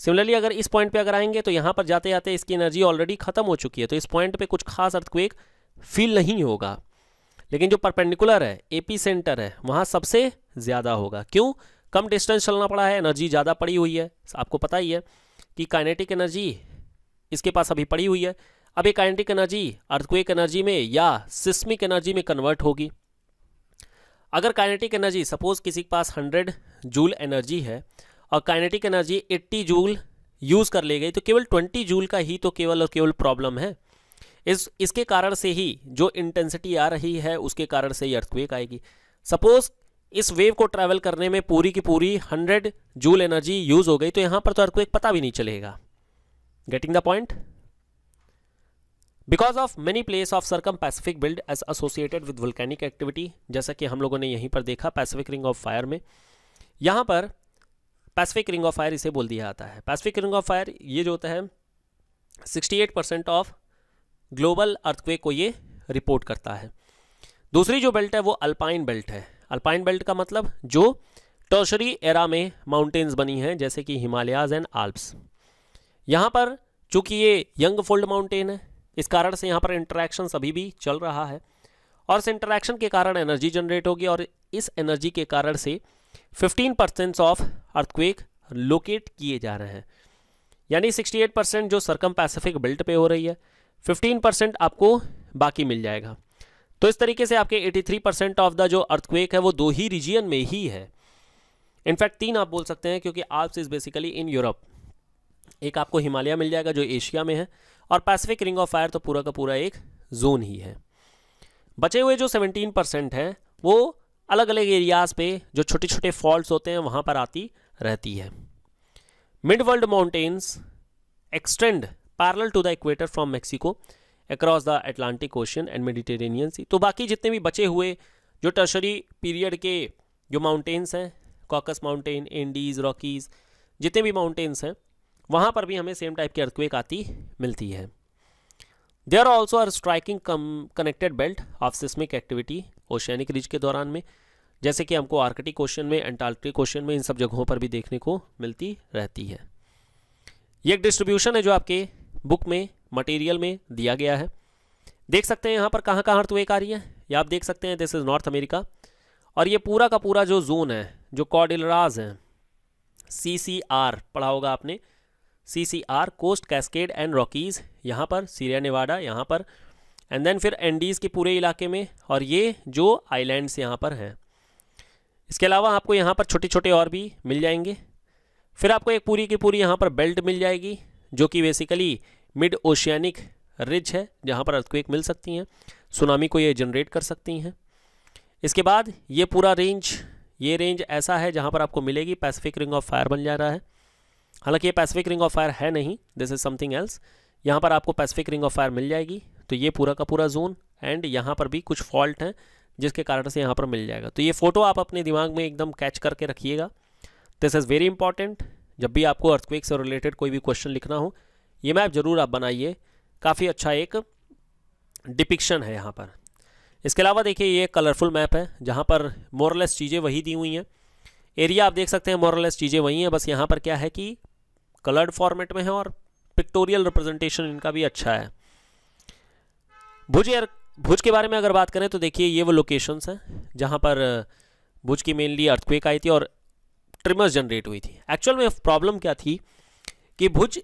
similarly अगर इस पॉइंट पे अगर आएंगे तो यहाँ पर जाते जाते इसकी एनर्जी ऑलरेडी खत्म हो चुकी है तो इस पॉइंट पे कुछ खास अर्थक्वेक फील नहीं होगा लेकिन जो परपेंडिकुलर है एपी सेंटर है वहाँ सबसे ज़्यादा होगा क्यों कम डिस्टेंस चलना पड़ा है एनर्जी ज़्यादा पड़ी हुई है आपको पता ही है कि काइनेटिक एनर्जी इसके पास अभी पड़ी हुई है अब ये काइनेटिक एनर्जी अर्थक्वेक एनर्जी में या सिस्मिक एनर्जी में कन्वर्ट होगी अगर काइनेटिक एनर्जी सपोज किसी के पास 100 जूल एनर्जी है और काइनेटिक एनर्जी 80 जूल यूज़ कर ले गई तो केवल 20 जूल का ही तो केवल और केवल प्रॉब्लम है इस इसके कारण से ही जो इंटेंसिटी आ रही है उसके कारण से ही अर्थक्वेक आएगी सपोज इस वेव को ट्रैवल करने में पूरी की पूरी हंड्रेड जूल एनर्जी यूज हो गई तो यहां पर तो एक पता भी नहीं चलेगा getting the point because of many place of circum Pacific belt as associated with volcanic activity जैसा कि हम लोगों ने यहीं पर देखा पैसिफिक रिंग ऑफ फायर में यहां पर पैसिफिक रिंग ऑफ फायर इसे बोल दिया जाता है पैसिफिक रिंग ऑफ फायर ये जो होता है 68 परसेंट ऑफ ग्लोबल अर्थक्वेक को ये रिपोर्ट करता है दूसरी जो बेल्ट है वो अल्पाइन बेल्ट है अल्पाइन बेल्ट का मतलब जो टर्शरी एरा में माउंटेन्स बनी हैं जैसे कि हिमालयाज एंड आल्प्स यहाँ पर चूंकि ये यंग फोल्ड माउंटेन है इस कारण से यहाँ पर इंटरेक्शन अभी भी चल रहा है और इस इंटरेक्शन के कारण एनर्जी जनरेट होगी और इस एनर्जी के कारण से 15 परसेंट ऑफ अर्थक्वेक लोकेट किए जा रहे हैं यानी 68 परसेंट जो सरकम पैसिफिक बेल्ट पे हो रही है 15 परसेंट आपको बाकी मिल जाएगा तो इस तरीके से आपके 83 परसेंट ऑफ द जो अर्थक्वेक है वो दो ही रीजियन में ही है इनफैक्ट तीन आप बोल सकते हैं क्योंकि Alps is basically in Europe एक आपको हिमालय मिल जाएगा जो एशिया में है और पैसिफिक रिंग ऑफ फायर तो पूरा का पूरा एक जोन ही है बचे हुए जो 17 परसेंट हैं वो अलग अलग एरियाज़ पे जो छोटे छोटे फॉल्ट होते हैं वहां पर आती रहती है mid world mountains extend parallel to the equator from Mexico across the Atlantic ocean and Mediterranean sea तो बाकी जितने भी बचे हुए जो टर्शरी पीरियड के जो माउंटेन्स हैं कॉकस माउंटेन एंडीज रॉकीज़ जितने भी माउंटेन्स हैं वहाँ पर भी हमें सेम टाइप की अर्थक्वेक आती मिलती है they are also are striking come connected belt of seismic activity oceanic ridge के दौरान में जैसे कि हमको आर्कटिक ओशन में एंटार्कटिक ओशन में इन सब जगहों पर भी देखने को मिलती रहती है ये एक डिस्ट्रीब्यूशन है जो आपके बुक में मटेरियल में दिया गया है देख सकते हैं यहाँ पर कहाँ कहाँ अर्थवेक आ रही है या आप देख सकते हैं दिस इज़ नॉर्थ अमेरिका और ये पूरा का पूरा जो जोन है जो कॉडिलराज है सी सी आर पढ़ा होगा आपने C C R coast cascade and Rockies यहाँ पर सीरिया नेवाडा यहाँ पर एंड देन फिर एंडीज़ के पूरे इलाके में और ये जो आइलैंड्स यहाँ पर हैं इसके अलावा आपको यहाँ पर छोटे छोटे और भी मिल जाएंगे फिर आपको एक पूरी की पूरी यहाँ पर बेल्ट मिल जाएगी जो कि बेसिकली मिड ओशियनिक रिज है जहाँ पर अर्थक्वेक मिल सकती हैं सुनामी को ये जनरेट कर सकती हैं इसके बाद ये पूरा रेंज ये रेंज ऐसा है जहाँ पर आपको मिलेगी पैसिफिक रिंग ऑफ फायर बन जा रहा है हालांकि ये पैसिफिक रिंग ऑफ फायर है नहीं दिस इज समथिंग एल्स यहाँ पर आपको पैसिफिक रिंग ऑफ फायर मिल जाएगी तो ये पूरा का पूरा जोन एंड यहाँ पर भी कुछ फॉल्ट हैं जिसके कारण से यहाँ पर मिल जाएगा तो ये फ़ोटो आप अपने दिमाग में एकदम कैच करके रखिएगा दिस इज़ वेरी इंपॉर्टेंट जब भी आपको अर्थक्वेक से रिलेटेड कोई भी क्वेश्चन लिखना हो ये मैप ज़रूर आप बनाइए काफ़ी अच्छा एक डिपिक्शन है यहाँ पर इसके अलावा देखिए ये कलरफुल मैप है जहाँ पर मोरलेस चीज़ें वही दी हुई हैं एरिया आप देख सकते हैं मोरलेस चीज़ें वही हैं बस यहाँ पर क्या है कि कलर्ड फॉर्मेट में है और पिक्टोरियल रिप्रेजेंटेशन इनका भी अच्छा है भुज एयर भुज के बारे में अगर बात करें तो देखिए ये वो लोकेशंस हैं जहाँ पर भुज की मेनली अर्थक्वेक आई थी और ट्रिमर्स जनरेट हुई थी एक्चुअल में प्रॉब्लम क्या थी कि भुज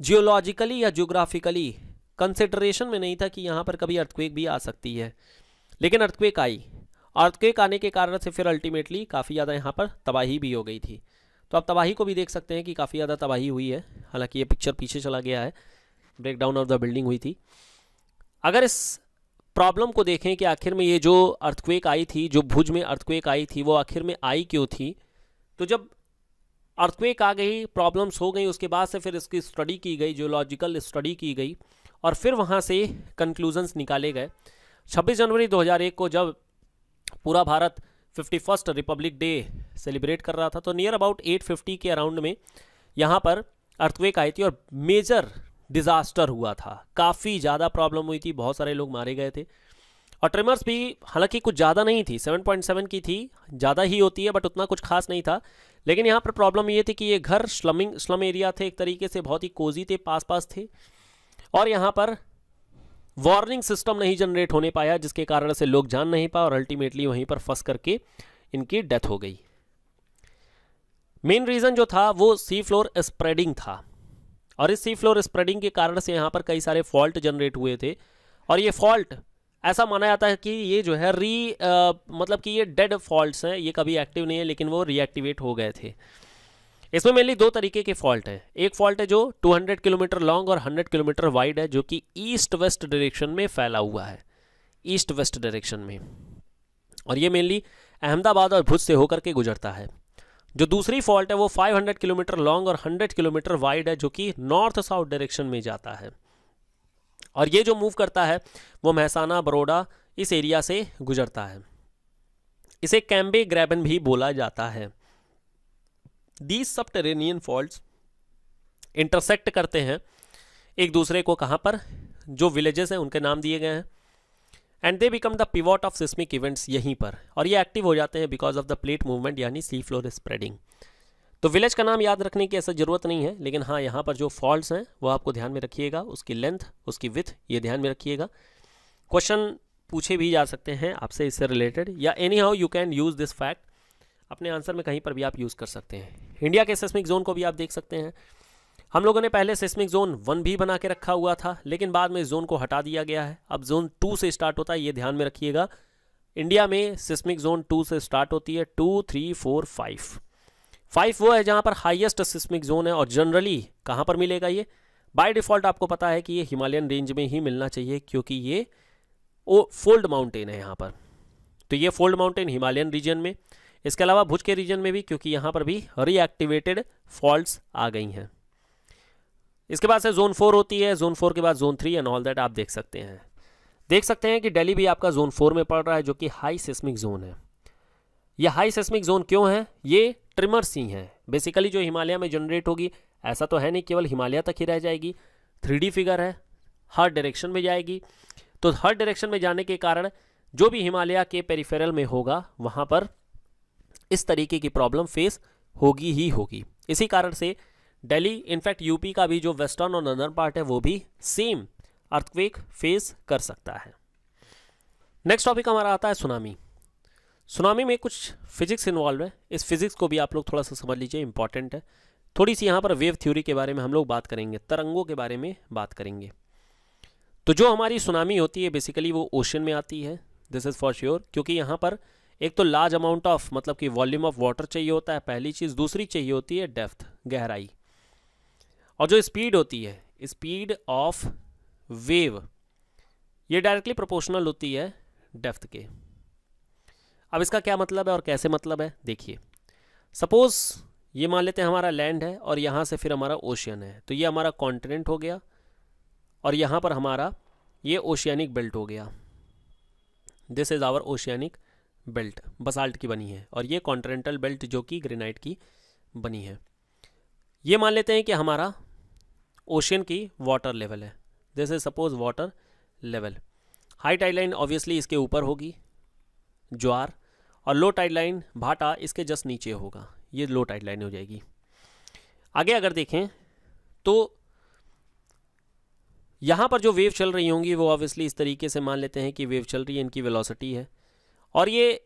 जियोलॉजिकली या जियोग्राफिकली कंसिडरेशन में नहीं था कि यहाँ पर कभी अर्थक्वेक भी आ सकती है लेकिन अर्थक्वेक आई अर्थक्वेक आने के कारण से फिर अल्टीमेटली काफ़ी ज़्यादा यहाँ पर तबाही भी हो गई थी तो आप तबाही को भी देख सकते हैं कि काफ़ी ज़्यादा तबाही हुई है हालांकि ये पिक्चर पीछे चला गया है break down of the building हुई थी अगर इस प्रॉब्लम को देखें कि आखिर में ये जो अर्थक्वेक आई थी जो भुज में अर्थक्वेक आई थी वो आखिर में आई क्यों थी तो जब अर्थक्वेक आ गई प्रॉब्लम्स हो गई उसके बाद से फिर इसकी स्टडी की गई जियोलॉजिकल स्टडी की गई और फिर वहाँ से कंक्लूजन्स निकाले गए 26 जनवरी 2001 को जब पूरा Bharat fifty first republic day celebrate कर रहा था तो नियर अबाउट 850 के अराउंड में यहाँ पर अर्थक्वेक आई थी और मेजर डिज़ास्टर हुआ था काफ़ी ज़्यादा प्रॉब्लम हुई थी बहुत सारे लोग मारे गए थे और ट्रिमर्स भी हालांकि कुछ ज़्यादा नहीं थी 7.7 की थी ज़्यादा ही होती है बट उतना कुछ खास नहीं था लेकिन यहाँ पर प्रॉब्लम ये थी कि ये घर स्लमिंग स्लम एरिया थे एक तरीके से बहुत ही कोजी थे पास पास थे और यहाँ पर वार्निंग सिस्टम नहीं जनरेट होने पाया जिसके कारण से लोग जान नहीं पाए और अल्टीमेटली वहीं पर फंस करके इनकी डेथ हो गई मेन रीज़न जो था वो सी फ्लोर स्प्रेडिंग था और इस सी फ्लोर स्प्रेडिंग के कारण से यहाँ पर कई सारे फॉल्ट जनरेट हुए थे और ये फॉल्ट ऐसा माना जाता है कि ये जो है री आ, मतलब कि ये डेड फॉल्ट हैं ये कभी एक्टिव नहीं है लेकिन वो रीएक्टिवेट हो गए थे इसमें मेनली दो तरीके के फॉल्ट हैं एक फॉल्ट है जो 200 किलोमीटर लॉन्ग और 100 किलोमीटर वाइड है जो कि ईस्ट वेस्ट डायरेक्शन में फैला हुआ है ईस्ट वेस्ट डायरेक्शन में और ये मेनली अहमदाबाद और भुज से होकर के गुजरता है जो दूसरी फॉल्ट है वो 500 किलोमीटर लॉन्ग और 100 किलोमीटर वाइड है जो कि नॉर्थ साउथ डायरेक्शन में जाता है और ये जो मूव करता है वो महसाना बरोडा इस एरिया से गुजरता है इसे कैम्बे ग्रैबन भी बोला जाता है दीज सब टेरेनियन फॉल्ट इंटरसेक्ट करते हैं एक दूसरे को कहाँ पर जो विलेजेस हैं उनके नाम दिए गए हैं and they become the pivot of seismic events यहीं पर और ये एक्टिव हो जाते हैं because of the plate movement यानी सी फ्लोर स्प्रेडिंग तो विलेज का नाम याद रखने की ऐसा ज़रूरत नहीं है लेकिन हाँ यहाँ पर जो फॉल्ट हैं वो आपको ध्यान में रखिएगा उसकी लेंथ उसकी विथ ये ध्यान में रखिएगा क्वेश्चन पूछे भी जा सकते हैं आपसे इससे रिलेटेड या anyhow you can use this fact अपने आंसर में कहीं पर भी आप यूज़ कर सकते हैं इंडिया के सेस्मिक जोन को भी आप देख सकते हैं हम लोगों ने पहले सेस्मिक जोन वन भी बना के रखा हुआ था लेकिन बाद में इस जोन को हटा दिया गया है अब जोन टू से स्टार्ट होता है ये ध्यान में रखिएगा इंडिया में सिस्मिक जोन टू से स्टार्ट होती है two three four five five वो है जहाँ पर हाईएस्ट सिस्मिक जोन है और जनरली कहाँ पर मिलेगा ये बाय डिफ़ॉल्ट आपको पता है कि ये हिमालयन रेंज में ही मिलना चाहिए क्योंकि ये ओ फोल्ड माउंटेन है यहाँ पर तो ये फोल्ड माउंटेन हिमालयन रीजन में इसके अलावा भुज के रीजन में भी क्योंकि यहाँ पर भी रीएक्टिवेटेड फॉल्ट्स आ गई हैं इसके बाद से जोन फोर होती है जोन फोर के बाद zone three and all that आप देख सकते हैं देख सकते हैं कि डेली भी आपका जोन फोर में पड़ रहा है जो कि हाई सिस्मिक जोन है ये हाई सेस्मिक जोन क्यों है ये ट्रिमर्स ही हैं बेसिकली जो हिमालय में जनरेट होगी ऐसा तो है नहीं केवल हिमालय तक ही रह जाएगी थ्री फिगर है हर डायरेक्शन में जाएगी तो हर डायरेक्शन में जाने के कारण जो भी हिमालय के पेरिफेरल में होगा वहाँ पर इस तरीके की प्रॉब्लम फेस होगी ही होगी इसी कारण से दिल्ली इनफैक्ट यूपी का भी जो वेस्टर्न और नॉर्दर्न पार्ट है वो भी सेम अर्थक्वेक फेस कर सकता है नेक्स्ट टॉपिक हमारा आता है सुनामी सुनामी में कुछ फिजिक्स इन्वॉल्व है इस फिजिक्स को भी आप लोग थोड़ा सा समझ लीजिए इंपॉर्टेंट है थोड़ी सी यहाँ पर वेव थ्योरी के बारे में हम लोग बात करेंगे तरंगों के बारे में बात करेंगे तो जो हमारी सुनामी होती है बेसिकली वो ओशन में आती है दिस इज़ फॉर श्योर क्योंकि यहाँ पर एक तो लार्ज अमाउंट ऑफ मतलब कि वॉल्यूम ऑफ वाटर चाहिए होता है पहली चीज़ दूसरी चाहिए होती है डेफ्थ गहराई और जो स्पीड होती है स्पीड ऑफ वेव ये डायरेक्टली प्रोपोर्शनल होती है डेफ्थ के अब इसका क्या मतलब है और कैसे मतलब है देखिए सपोज़ ये मान लेते हैं हमारा लैंड है और यहाँ से फिर हमारा ओशियन है तो ये हमारा कॉन्टिनेंट हो गया और यहाँ पर हमारा ये ओशियनिक बेल्ट हो गया this is our oceanic belt basalt की बनी है और ये कॉन्टिनेंटल बेल्ट जो कि ग्रेनाइट की बनी है ये मान लेते हैं कि हमारा ओशियन की वाटर लेवल है this is suppose water level high tide line obviously इसके ऊपर होगी ज्वार और लो टाइड लाइन भाटा इसके जस्ट नीचे होगा ये लो टाइड लाइन हो जाएगी आगे अगर देखें तो यहाँ पर जो वेव चल रही होंगी वो ऑब्वियसली इस तरीके से मान लेते हैं कि वेव चल रही है इनकी वेलोसिटी है और ये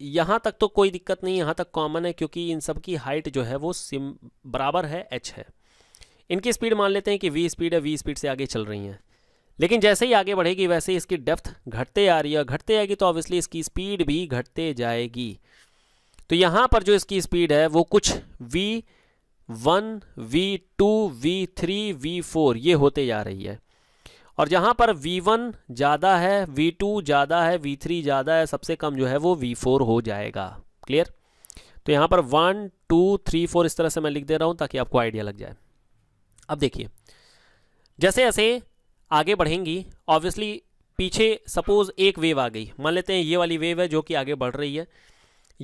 यहाँ तक तो कोई दिक्कत नहीं यहाँ तक कॉमन है क्योंकि इन सब की हाइट जो है वो सिम बराबर है एच है इनकी स्पीड मान लेते हैं कि वी स्पीड है वी स्पीड से आगे चल रही हैं लेकिन जैसे ही आगे बढ़ेगी वैसे ही इसकी डेप्थ घटते आ रही है घटते आएगी तो ऑब्वियसली इसकी स्पीड भी घटते जाएगी तो यहाँ पर जो इसकी स्पीड है वो कुछ V one V two V three V four ये होते जा रही है और जहाँ पर V1 ज़्यादा है V2 ज़्यादा है V3 ज़्यादा है सबसे कम जो है वो V4 हो जाएगा क्लियर तो यहाँ पर वन टू थ्री फोर इस तरह से मैं लिख दे रहा हूँ ताकि आपको आइडिया लग जाए अब देखिए जैसे ऐसे आगे बढ़ेंगी ऑब्वियसली पीछे सपोज एक वेव आ गई मान लेते हैं ये वाली वेव है जो कि आगे बढ़ रही है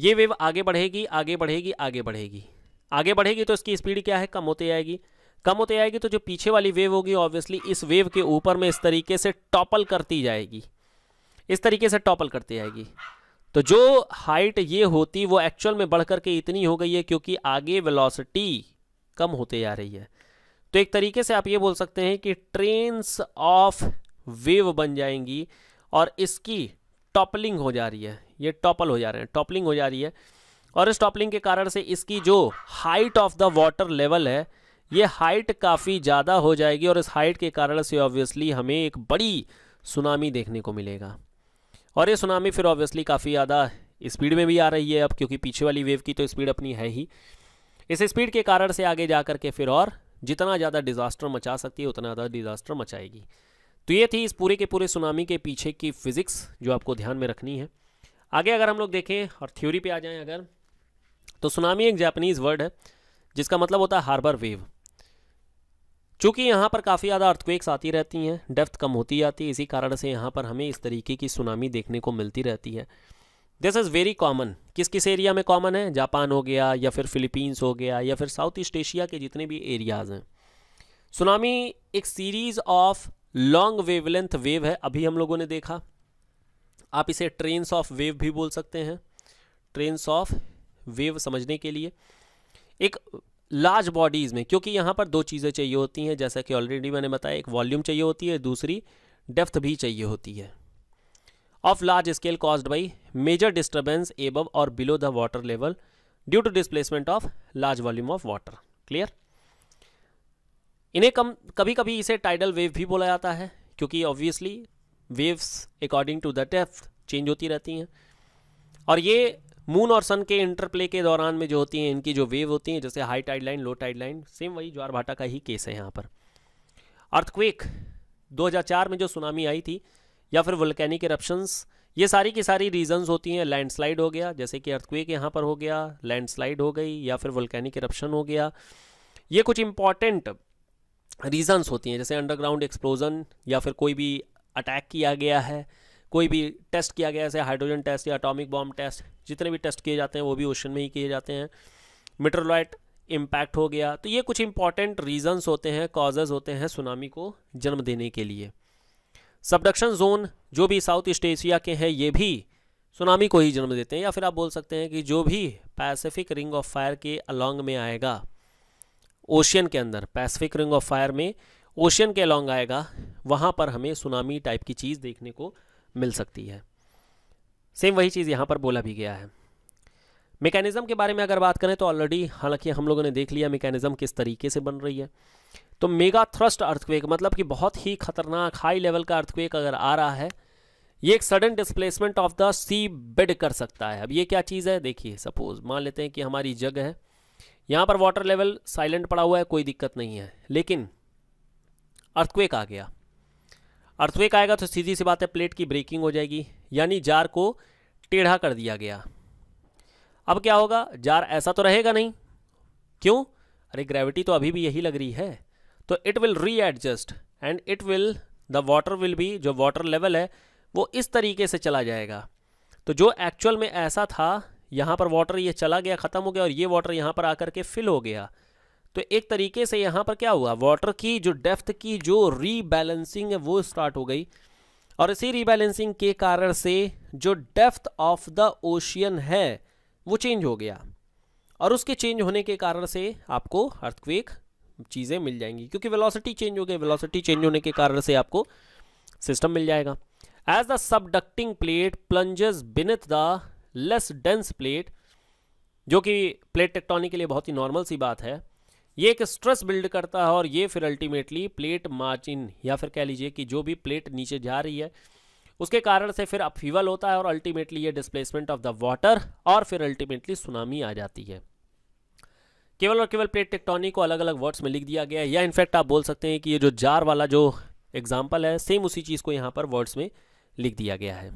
ये वेव आगे बढ़ेगी आगे बढ़ेगी आगे बढ़ेगी आगे बढ़ेगी तो इसकी स्पीड क्या है कम होती जाएगी कम होती जाएगी तो जो पीछे वाली वेव होगी ऑब्वियसली इस वेव के ऊपर में इस तरीके से टॉपल करती जाएगी इस तरीके से टॉपल करती जाएगी तो जो हाइट ये होती वो एक्चुअल में बढ़ करके इतनी हो गई है क्योंकि आगे वेलोसिटी कम होते जा रही है तो एक तरीके से आप ये बोल सकते हैं कि ट्रेन्स ऑफ वेव बन जाएंगी और इसकी टॉपलिंग हो जा रही है ये टॉपल हो जा रहे हैं टॉपलिंग हो जा रही है और इस टॉपलिंग के कारण से इसकी जो height of the water level है ये हाइट काफ़ी ज़्यादा हो जाएगी और इस हाइट के कारण से ऑब्वियसली हमें एक बड़ी सुनामी देखने को मिलेगा और ये सुनामी फिर ऑब्वियसली काफ़ी ज़्यादा स्पीड में भी आ रही है अब क्योंकि पीछे वाली वेव की तो स्पीड अपनी है ही इस स्पीड के कारण से आगे जा कर के फिर और जितना ज़्यादा डिज़ास्टर मचा सकती है उतना ज़्यादा डिज़ास्टर मचाएगी तो ये थी इस पूरे के पूरे सुनामी के पीछे की फ़िज़िक्स जो आपको ध्यान में रखनी है आगे अगर हम लोग देखें और थ्योरी पे आ जाएं अगर तो सुनामी एक जापानीज़ वर्ड है जिसका मतलब होता है हार्बर वेव चूँकि यहाँ पर काफ़ी ज़्यादा अर्थक्वेक्स आती रहती हैं डेफ्थ कम होती जाती है इसी कारण से यहाँ पर हमें इस तरीके की सुनामी देखने को मिलती रहती है दिस इज़ वेरी कॉमन किस किस एरिया में कॉमन है जापान हो गया या फिर फिलीपींस हो गया या फिर साउथ ईस्ट एशिया के जितने भी एरियाज़ हैं सुनामी एक series of long wavelength wave है अभी हम लोगों ने देखा आप इसे ट्रेन्स ऑफ वेव भी बोल सकते हैं ट्रेन्स ऑफ वेव समझने के लिए एक लार्ज बॉडीज़ में क्योंकि यहाँ पर दो चीज़ें चाहिए होती हैं जैसा कि ऑलरेडी मैंने बताया एक वॉल्यूम चाहिए होती है दूसरी डेफ्थ भी चाहिए होती है of large scale caused by major disturbance above और below the water level due to displacement of large volume of water clear इन्हें कम कभी कभी इसे टाइडल वेव भी बोला जाता है क्योंकि obviously waves according to the depth change होती रहती हैं और ये मून और सन के इंटरप्ले के दौरान में जो होती हैं इनकी जो वेव होती हैं जैसे high tide line low tide line same वही ज्वार भाटा का ही केस है यहाँ पर अर्थक्वेक 2004 में जो सुनामी आई थी या फिर वल्केनिक इरप्शंस ये सारी की सारी रीजंस होती हैं लैंडस्लाइड हो गया जैसे कि अर्थक्वेक यहाँ पर हो गया लैंडस्लाइड हो गई या फिर वल्केनिक इरप्शन हो गया ये कुछ इंपॉर्टेंट रीजंस होती हैं जैसे अंडरग्राउंड एक्सप्लोजन या फिर कोई भी अटैक किया गया है कोई भी टेस्ट किया गया जैसे हाइड्रोजन टेस्ट या अटोमिक बॉम्ब टेस्ट जितने भी टेस्ट किए जाते हैं वो भी ओशन में ही किए जाते हैं मिट्रोलाइट इम्पैक्ट हो गया तो ये कुछ इंपॉर्टेंट रीजंस होते हैं कॉजेज़ होते हैं सुनामी को जन्म देने के लिए सबडक्शन जोन जो भी साउथ ईस्ट एशिया के हैं ये भी सुनामी को ही जन्म देते हैं या फिर आप बोल सकते हैं कि जो भी पैसिफिक रिंग ऑफ फायर के अलॉन्ग में आएगा ओशियन के अंदर पैसिफिक रिंग ऑफ फायर में ओशियन के अलॉन्ग आएगा वहाँ पर हमें सुनामी टाइप की चीज़ देखने को मिल सकती है सेम वही चीज़ यहाँ पर बोला भी गया है मेकैनिज़म के बारे में अगर बात करें तो ऑलरेडी हालांकि हम लोगों ने देख लिया मेकैनिज़म किस तरीके से बन रही है तो मेगा थ्रस्ट अर्थक्वेक मतलब कि बहुत ही खतरनाक हाई लेवल का अर्थक्वेक अगर आ रहा है ये एक sudden displacement of the sea bed कर सकता है अब ये क्या चीज़ है देखिए सपोज मान लेते हैं कि हमारी जग है यहाँ पर वाटर लेवल साइलेंट पड़ा हुआ है कोई दिक्कत नहीं है लेकिन अर्थक्वेक आ गया अर्थक्वेक आएगा तो सीधी सी बात है प्लेट की ब्रेकिंग हो जाएगी यानी जार को टेढ़ा कर दिया गया अब क्या होगा जार ऐसा तो रहेगा नहीं क्यों अरे ग्रेविटी तो अभी भी यही लग रही है तो it will readjust and it will the water will भी जो वाटर लेवल है वो इस तरीके से चला जाएगा तो जो एक्चुअल में ऐसा था यहाँ पर वाटर ये चला गया ख़त्म हो गया और ये वाटर यहाँ पर आकर के फिल हो गया तो एक तरीके से यहाँ पर क्या हुआ वाटर की जो डेफ्थ की जो रीबैलेंसिंग है वो स्टार्ट हो गई और इसी रीबैलेंसिंग के कारण से जो डेफ्थ ऑफ द ओशियन है वो चेंज हो गया और उसके चेंज होने के कारण से आपको अर्थक्वेक चीज़ें मिल जाएंगी क्योंकि वेलोसिटी चेंज हो गई वेलोसिटी चेंज होने के कारण से आपको सिस्टम मिल जाएगा as the subducting plate plunges beneath the less dense plate जो कि प्लेट टेक्टोनिक के लिए बहुत ही नॉर्मल सी बात है ये एक स्ट्रेस बिल्ड करता है और ये फिर अल्टीमेटली प्लेट मार्जिन या फिर कह लीजिए कि जो भी प्लेट नीचे जा रही है उसके कारण से फिर अपफीवल होता है और अल्टीमेटली ये डिस्प्लेसमेंट ऑफ द वाटर और फिर अल्टीमेटली सुनामी आ जाती है केवल और केवल प्लेट टेक्टोनिक को अलग अलग वर्ड्स में लिख दिया गया है या इनफैक्ट आप बोल सकते हैं कि ये जो जार वाला जो एग्जाम्पल है सेम उसी चीज़ को यहाँ पर वर्ड्स में लिख दिया गया है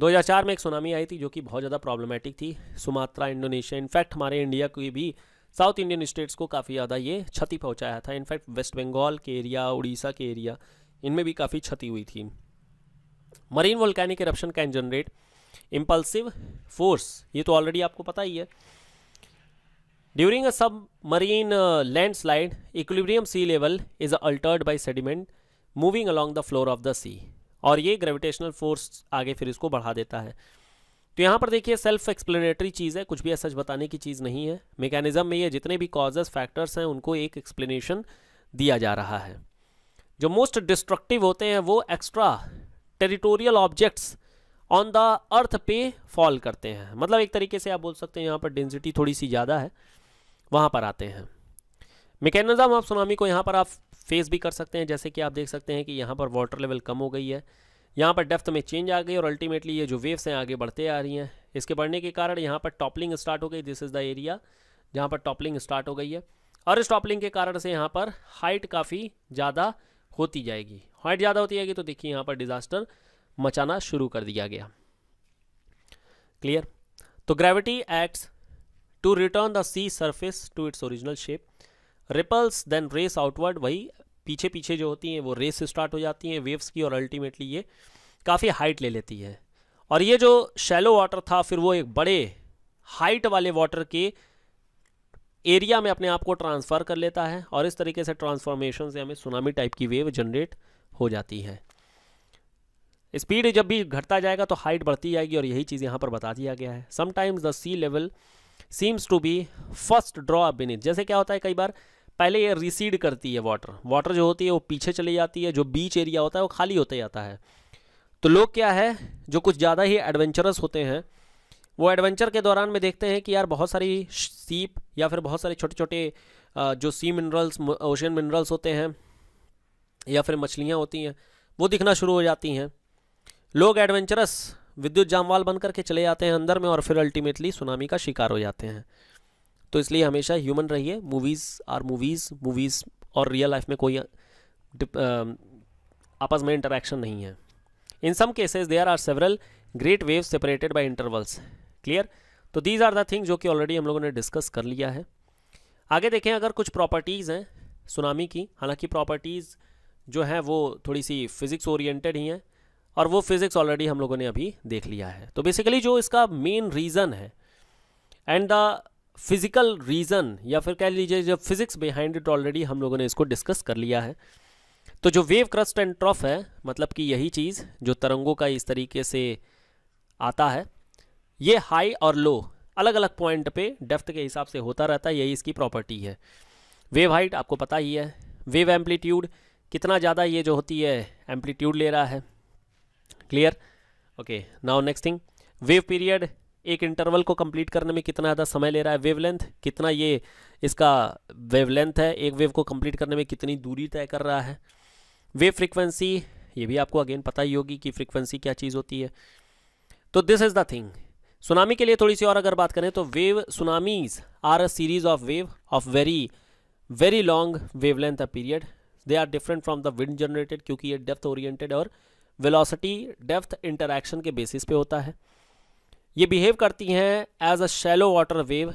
2004 में एक सुनामी आई थी जो कि बहुत ज़्यादा प्रॉब्लमेटिक थी सुमात्रा इंडोनेशिया इनफैक्ट हमारे इंडिया की भी साउथ इंडियन स्टेट्स को काफ़ी ज़्यादा ये क्षति पहुँचाया था इनफैक्ट वेस्ट बंगाल के एरिया उड़ीसा के एरिया इनमें भी काफ़ी क्षति हुई थी marine volcanic eruption can generate impulsive force ये तो ऑलरेडी आपको पता ही है During a submarine uh, landslide, equilibrium sea level is altered by sediment moving along the floor of the sea. और ये ग्रेविटेशनल फोर्स आगे फिर इसको बढ़ा देता है तो यहाँ पर देखिए सेल्फ एक्सप्लेनेटरी चीज़ है कुछ भी सच बताने की चीज़ नहीं है मेकेनिज़्म में ये जितने भी कॉजेज फैक्टर्स हैं उनको एक एक्सप्लेनेशन दिया जा रहा है जो मोस्ट डिस्ट्रक्टिव होते हैं वो extraterrestrial objects on the earth पे फॉल करते हैं मतलब एक तरीके से आप बोल सकते हैं यहाँ पर डेंसिटी थोड़ी सी ज़्यादा है वहाँ पर आते हैं मेकेनिज़म ऑफ सुनामी को यहाँ पर आप फेस भी कर सकते हैं जैसे कि आप देख सकते हैं कि यहाँ पर वाटर लेवल कम हो गई है यहाँ पर डेफ्थ में चेंज आ गई और अल्टीमेटली ये जो वेव्स हैं आगे बढ़ते आ रही हैं इसके बढ़ने के कारण यहाँ पर टॉपलिंग स्टार्ट हो गई दिस इज़ द एरिया जहाँ पर टॉपलिंग स्टार्ट हो गई है और इस टॉपलिंग के कारण से यहाँ पर हाइट काफ़ी ज़्यादा होती जाएगी हाइट ज़्यादा होती जाएगी तो देखिए यहाँ पर डिज़ास्टर मचाना शुरू कर दिया गया क्लियर तो gravity acts to return the sea surface to its original shape ripples then race outward वही पीछे पीछे जो होती हैं वो रेस स्टार्ट हो जाती हैं वेव्स की और अल्टीमेटली ये काफ़ी हाइट ले लेती है और ये जो शैलो वाटर था फिर वो एक बड़े हाइट वाले वाटर के एरिया में अपने आप को ट्रांसफ़र कर लेता है और इस तरीके से ट्रांसफॉर्मेशन से हमें सुनामी टाइप की वेव जनरेट हो जाती है स्पीड जब भी घटता जाएगा तो हाइट बढ़ती जाएगी और यही चीज़ यहाँ पर बता दिया गया है sometimes the sea level seems to be first draw beneath जैसे क्या होता है कई बार पहले ये रिसीड करती है वाटर वाटर जो होती है वो पीछे चली जाती है जो बीच एरिया होता है वो खाली होते जाता है तो लोग क्या है जो कुछ ज़्यादा ही एडवेंचरस होते हैं वो एडवेंचर के दौरान में देखते हैं कि यार बहुत सारी सीप या फिर बहुत सारे छोटे छोटे जो सी मिनरल्स ओशन मिनरल्स होते हैं या फिर मछलियाँ होती हैं वो दिखना शुरू हो जाती हैं लोग एडवेंचरस विद्युत जामवाल बन करके चले जाते हैं अंदर में और फिर अल्टीमेटली सुनामी का शिकार हो जाते हैं तो इसलिए हमेशा ह्यूमन रहिए मूवीज़ आर मूवीज़ मूवीज़ और रियल लाइफ में कोई आपस में इंटरेक्शन नहीं है in some cases there are several great wave separated by intervals clear तो दीज आर द थिंग जो कि ऑलरेडी हम लोगों ने डिस्कस कर लिया है आगे देखें अगर कुछ प्रॉपर्टीज़ हैं सुनामी की हालांकि प्रॉपर्टीज़ जो हैं वो थोड़ी सी फिज़िक्स ओरिएंटेड ही हैं और वो फिज़िक्स ऑलरेडी हम लोगों ने अभी देख लिया है तो बेसिकली जो इसका मेन रीज़न है एंड द फिज़िकल रीज़न या फिर कह लीजिए जब फिज़िक्स बिहाइंड इट ऑलरेडी हम लोगों ने इसको डिस्कस कर लिया है तो जो वेव क्रस्ट एंड ट्रॉफ है मतलब कि यही चीज़ जो तरंगों का इस तरीके से आता है ये हाई और लो अलग अलग पॉइंट पे डेफ्थ के हिसाब से होता रहता है यही इसकी प्रॉपर्टी है वेव हाइट आपको पता ही है वेव एम्पलीट्यूड कितना ज़्यादा ये जो होती है एम्पलीट्यूड ले रहा है clear okay now next thing wave period एक इंटरवल को कंप्लीट करने में कितना ज़्यादा समय ले रहा है वेवलेंथ कितना ये इसका वेवलेंथ है एक वेव को कंप्लीट करने में कितनी दूरी तय कर रहा है वेव फ्रिक्वेंसी ये भी आपको अगेन पता ही होगी कि फ्रिक्वेंसी क्या चीज़ होती है तो this is the thing tsunami के लिए थोड़ी सी और अगर बात करें तो wave tsunamis are a series of wave of very very long wavelength a period they are different from the wind generated क्योंकि ये डेप्थ ओरिएंटेड और वेलोसिटी डेप्थ इंटरैक्शन के बेसिस पे होता है ये बिहेव करती हैं as a shallow water wave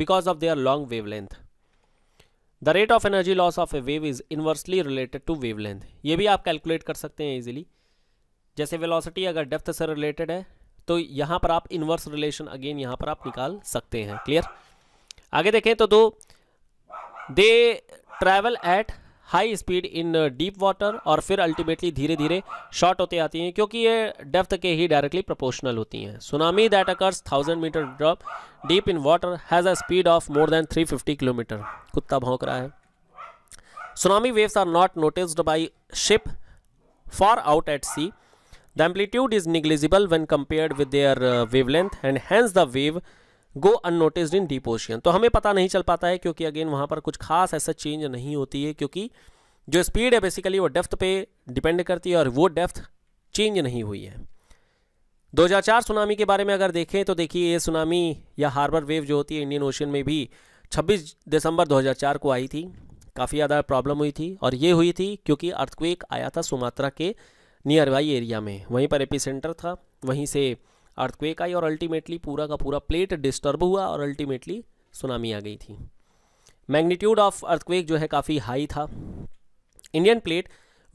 because of their long wave length the rate of energy loss of a wave is inversely related to wave length ये भी आप कैलकुलेट कर सकते हैं ईजिली जैसे वेलोसिटी अगर डेप्थ से रिलेटेड है तो यहाँ पर आप इन्वर्स रिलेशन अगेन यहाँ पर आप निकाल सकते हैं क्लियर आगे देखें तो दो they travel at high speed in deep water और फिर अल्टीमेटली धीरे धीरे शॉर्ट होते आती हैं क्योंकि ये डेप्थ के ही डायरेक्टली प्रोपोर्शनल होती हैं tsunami that occurs thousand meter drop deep in water has a speed of more than 350 kilometer कुत्ता भौंक रहा है tsunami waves are not noticed by ship far out at sea the amplitude is negligible when compared with their wave and and the wave go unnoticed in deep ocean तो हमें पता नहीं चल पाता है क्योंकि अगेन वहाँ पर कुछ खास ऐसा चेंज नहीं होती है क्योंकि जो स्पीड है बेसिकली वो डेफ्थ पे डिपेंड करती है और वो डेफ्थ चेंज नहीं हुई है 2004 सुनामी के बारे में अगर देखें तो देखिए ये सुनामी या हार्बर वेव जो होती है इंडियन ओशन में भी 26 दिसंबर 2004 को आई थी काफ़ी ज़्यादा प्रॉब्लम हुई थी और ये हुई थी क्योंकि अर्थक्वेक आया था सुमात्रा के नियर बाई एरिया में वहीं पर एपी सेंटर था वहीं से अर्थक्वेक आई और अल्टीमेटली पूरा का पूरा प्लेट डिस्टर्ब हुआ और अल्टीमेटली सुनामी आ गई थी मैग्नीट्यूड ऑफ अर्थक्वेक जो है काफ़ी हाई था Indian plate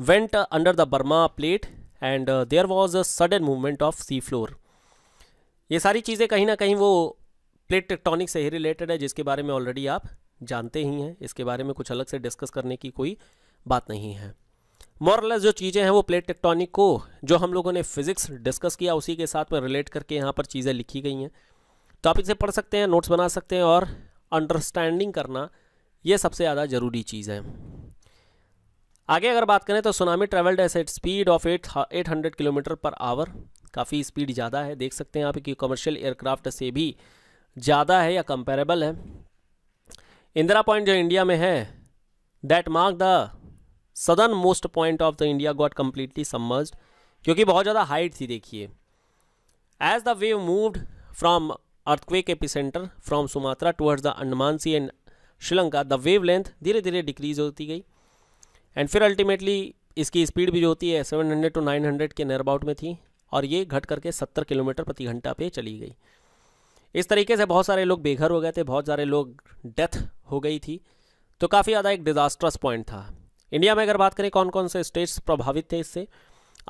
went under the Burma plate and there was a sudden movement of sea floor ये सारी चीज़ें कहीं ना कहीं वो प्लेट टेक्टोनिक से ही रिलेटेड है जिसके बारे में ऑलरेडी आप जानते ही हैं इसके बारे में कुछ अलग से डिस्कस करने की कोई बात नहीं है मॉरलेस जो चीज़ें हैं वो प्लेट टेक्टोनिक को जो हम लोगों ने फिजिक्स डिस्कस किया उसी के साथ में रिलेट करके यहाँ पर चीज़ें लिखी गई हैं तो आप इसे पढ़ सकते हैं नोट्स बना सकते हैं और अंडरस्टैंडिंग करना ये सबसे ज़्यादा ज़रूरी चीज़ है आगे अगर बात करें तो tsunami traveled as at speed of at eight hundred kilometer per hour काफ़ी स्पीड ज़्यादा है देख सकते हैं आप कि कमर्शियल एयरक्राफ्ट से भी ज़्यादा है या कंपेरेबल है इंदिरा पॉइंट जो इंडिया में है that mark the southern most point of the India got completely submerge क्योंकि बहुत ज़्यादा हाइट थी देखिए as the wave moved from earthquake epicenter from Sumatra towards the Andaman sea and Sri Lanka the wave length धीरे धीरे डिक्रीज होती गई एंड फिर अल्टीमेटली इसकी स्पीड भी जो होती है 700 टू 900 के नियर अबाउट में थी और ये घट करके 70 किलोमीटर प्रति घंटा पे चली गई इस तरीके से बहुत सारे लोग बेघर हो गए थे बहुत सारे लोग डेथ हो गई थी तो काफ़ी ज़्यादा एक डिज़ास्ट्रस पॉइंट था इंडिया में अगर बात करें कौन कौन से स्टेट्स प्रभावित थे इससे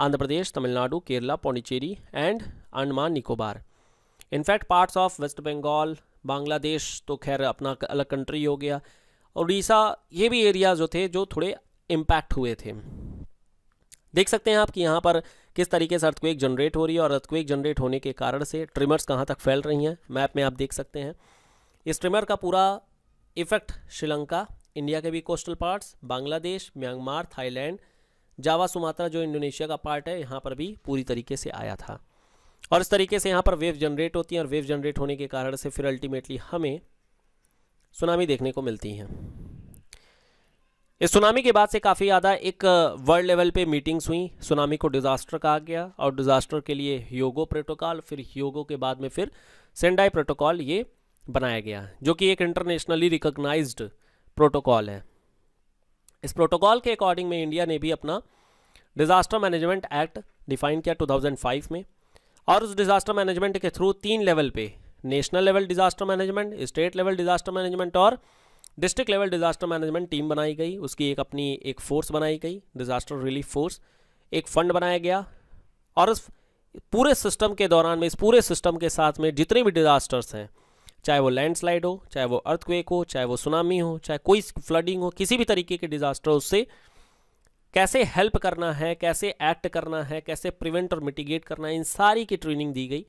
Andhra Pradesh Tamil Nadu Kerala Pondicherry and Andaman Nicobar in fact parts of West Bengal Bangladesh तो खैर अपना अलग कंट्री हो गया उड़ीसा ये भी एरिया जो थे जो थोड़े इम्पैक्ट हुए थे देख सकते हैं आप कि यहाँ पर किस तरीके से अर्थक्वेक जनरेट हो रही है और अर्थक्वेक जनरेट होने के कारण से ट्रिमर्स कहाँ तक फैल रही हैं मैप में आप देख सकते हैं इस ट्रिमर का पूरा इफेक्ट श्रीलंका इंडिया के भी coastal parts Bangladesh Myanmar Thailand Java Sumatra जो इंडोनेशिया का पार्ट है यहाँ पर भी पूरी तरीके से आया था और इस तरीके से यहाँ पर वेव जनरेट होती हैं और वेव जनरेट होने के कारण से फिर अल्टीमेटली हमें सुनामी देखने को मिलती हैं इस सुनामी के बाद से काफ़ी ज़्यादा एक वर्ल्ड uh, लेवल पे मीटिंग्स हुई सुनामी को डिज़ास्टर कहा गया और डिज़ास्टर के लिए योगो प्रोटोकॉल फिर योगो के बाद में फिर सेंडाई प्रोटोकॉल ये बनाया गया जो कि एक इंटरनेशनली रिकोगनाइज्ड प्रोटोकॉल है इस प्रोटोकॉल के अकॉर्डिंग में इंडिया ने भी अपना डिज़ास्टर मैनेजमेंट एक्ट डिफाइन किया 2005 में और उस डिज़ास्टर मैनेजमेंट के थ्रू तीन लेवल पे national level disaster management state level disaster management और district level disaster management team बनाई गई उसकी एक अपनी एक फोर्स बनाई गई डिज़ास्टर रिलीफ फोर्स एक फंड बनाया गया और उस पूरे सिस्टम के दौरान में इस पूरे सिस्टम के साथ में जितने भी डिज़ास्टर्स हैं चाहे वो लैंडस्लाइड हो चाहे वो अर्थक्वेक हो चाहे वो सुनामी हो चाहे कोई फ्लडिंग हो किसी भी तरीके के डिज़ास्टर उससे कैसे हेल्प करना है कैसे एक्ट करना है कैसे प्रिवेंट और मिटिगेट करना है इन सारी की ट्रेनिंग दी गई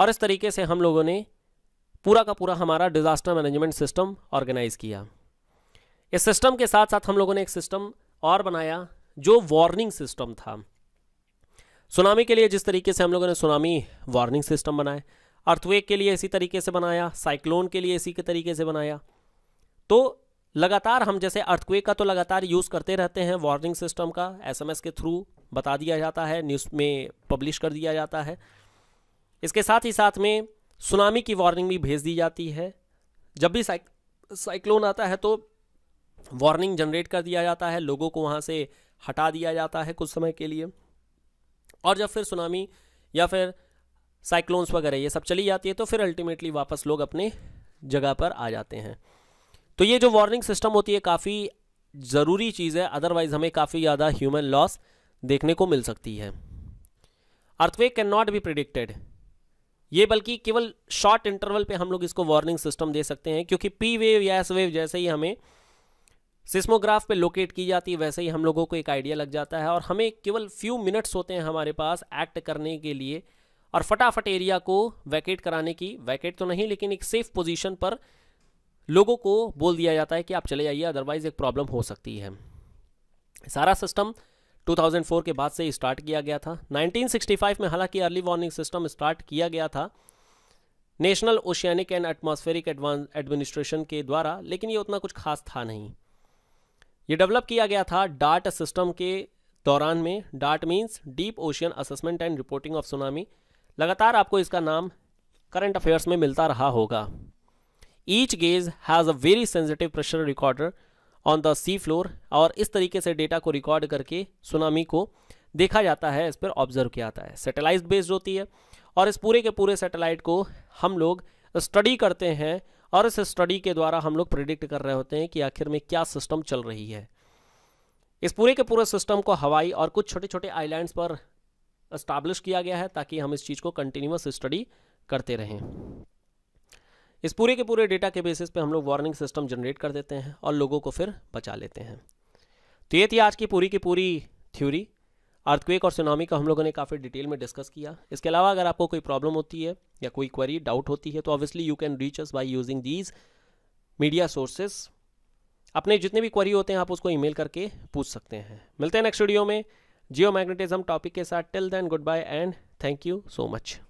और इस तरीके से हम लोगों ने पूरा का पूरा हमारा डिज़ास्टर मैनेजमेंट सिस्टम ऑर्गेनाइज किया इस सिस्टम के साथ साथ हम लोगों ने एक सिस्टम और बनाया जो वार्निंग सिस्टम था सुनामी के लिए जिस तरीके से हम लोगों ने सुनामी वार्निंग सिस्टम बनाया अर्थवेक के लिए इसी तरीके से बनाया साइक्लोन के लिए इसी के तरीके से बनाया तो लगातार हम जैसे अर्थवेक का तो लगातार यूज़ करते रहते हैं वार्निंग सिस्टम का एसएमएस के थ्रू बता दिया जाता है न्यूज़ में पब्लिश कर दिया जाता है इसके साथ ही साथ में सुनामी की वार्निंग भी भेज दी जाती है जब भी साइक साइक्लोन आता है तो वार्निंग जनरेट कर दिया जाता है लोगों को वहाँ से हटा दिया जाता है कुछ समय के लिए और जब फिर सुनामी या फिर साइक्लोन्स वगैरह ये सब चली जाती है तो फिर अल्टीमेटली वापस लोग अपने जगह पर आ जाते हैं तो ये जो वार्निंग सिस्टम होती है काफ़ी ज़रूरी चीज़ है अदरवाइज़ हमें काफ़ी ज़्यादा ह्यूमन लॉस देखने को मिल सकती है earthquake can not be predicted ये बल्कि केवल शॉर्ट इंटरवल पे हम लोग इसको वार्निंग सिस्टम दे सकते हैं क्योंकि पी वेव या एस वेव जैसे ही हमें सिस्मोग्राफ पे लोकेट की जाती है वैसे ही हम लोगों को एक आइडिया लग जाता है और हमें केवल फ्यू मिनट्स होते हैं हमारे पास एक्ट करने के लिए और फटाफट एरिया को वैकेट कराने की वैकेट तो नहीं लेकिन एक सेफ पोजीशन पर लोगों को बोल दिया जाता है कि आप चले जाइए अदरवाइज़ एक प्रॉब्लम हो सकती है सारा सिस्टम 2004 के बाद से स्टार्ट किया गया था 1965 में हालांकि अर्ली वार्निंग सिस्टम स्टार्ट किया गया था national oceanic and atmospheric administration के द्वारा लेकिन ये उतना कुछ खास था नहीं ये डेवलप किया गया था डाट सिस्टम के दौरान में डाट means deep ocean assessment and reporting of tsunami लगातार आपको इसका नाम करंट अफेयर्स में मिलता रहा होगा each gauge has a very sensitive pressure recorder on the sea floor और इस तरीके से डेटा को रिकॉर्ड करके सुनामी को देखा जाता है इस पर ऑब्जर्व किया जाता है सेटेलाइट बेस्ड होती है और इस पूरे के पूरे सेटेलाइट को हम लोग स्टडी करते हैं और इस स्टडी के द्वारा हम लोग प्रिडिक्ट कर रहे होते हैं कि आखिर में क्या सिस्टम चल रही है इस पूरे के पूरे सिस्टम को हवाई और कुछ छोटे छोटे आइलैंड्स पर इस्टाब्लिश किया गया है ताकि हम इस चीज़ को कंटिन्यूस स्टडी करते रहें इस पूरे के पूरे डेटा के बेसिस पे हम लोग वार्निंग सिस्टम जनरेट कर देते हैं और लोगों को फिर बचा लेते हैं तो ये थी आज की पूरी की पूरी थ्योरी अर्थक्वेक और सुनामी का हम लोगों ने काफ़ी डिटेल में डिस्कस किया इसके अलावा अगर आपको कोई प्रॉब्लम होती है या कोई क्वेरी डाउट होती है तो obviously you can reach us by using these media sources अपने जितने भी क्वेरी होते हैं आप उसको ईमेल करके पूछ सकते हैं मिलते हैं नेक्स्ट वीडियो में जियो मैग्नेटिज्म टॉपिक के साथ till then good bye and thank you so much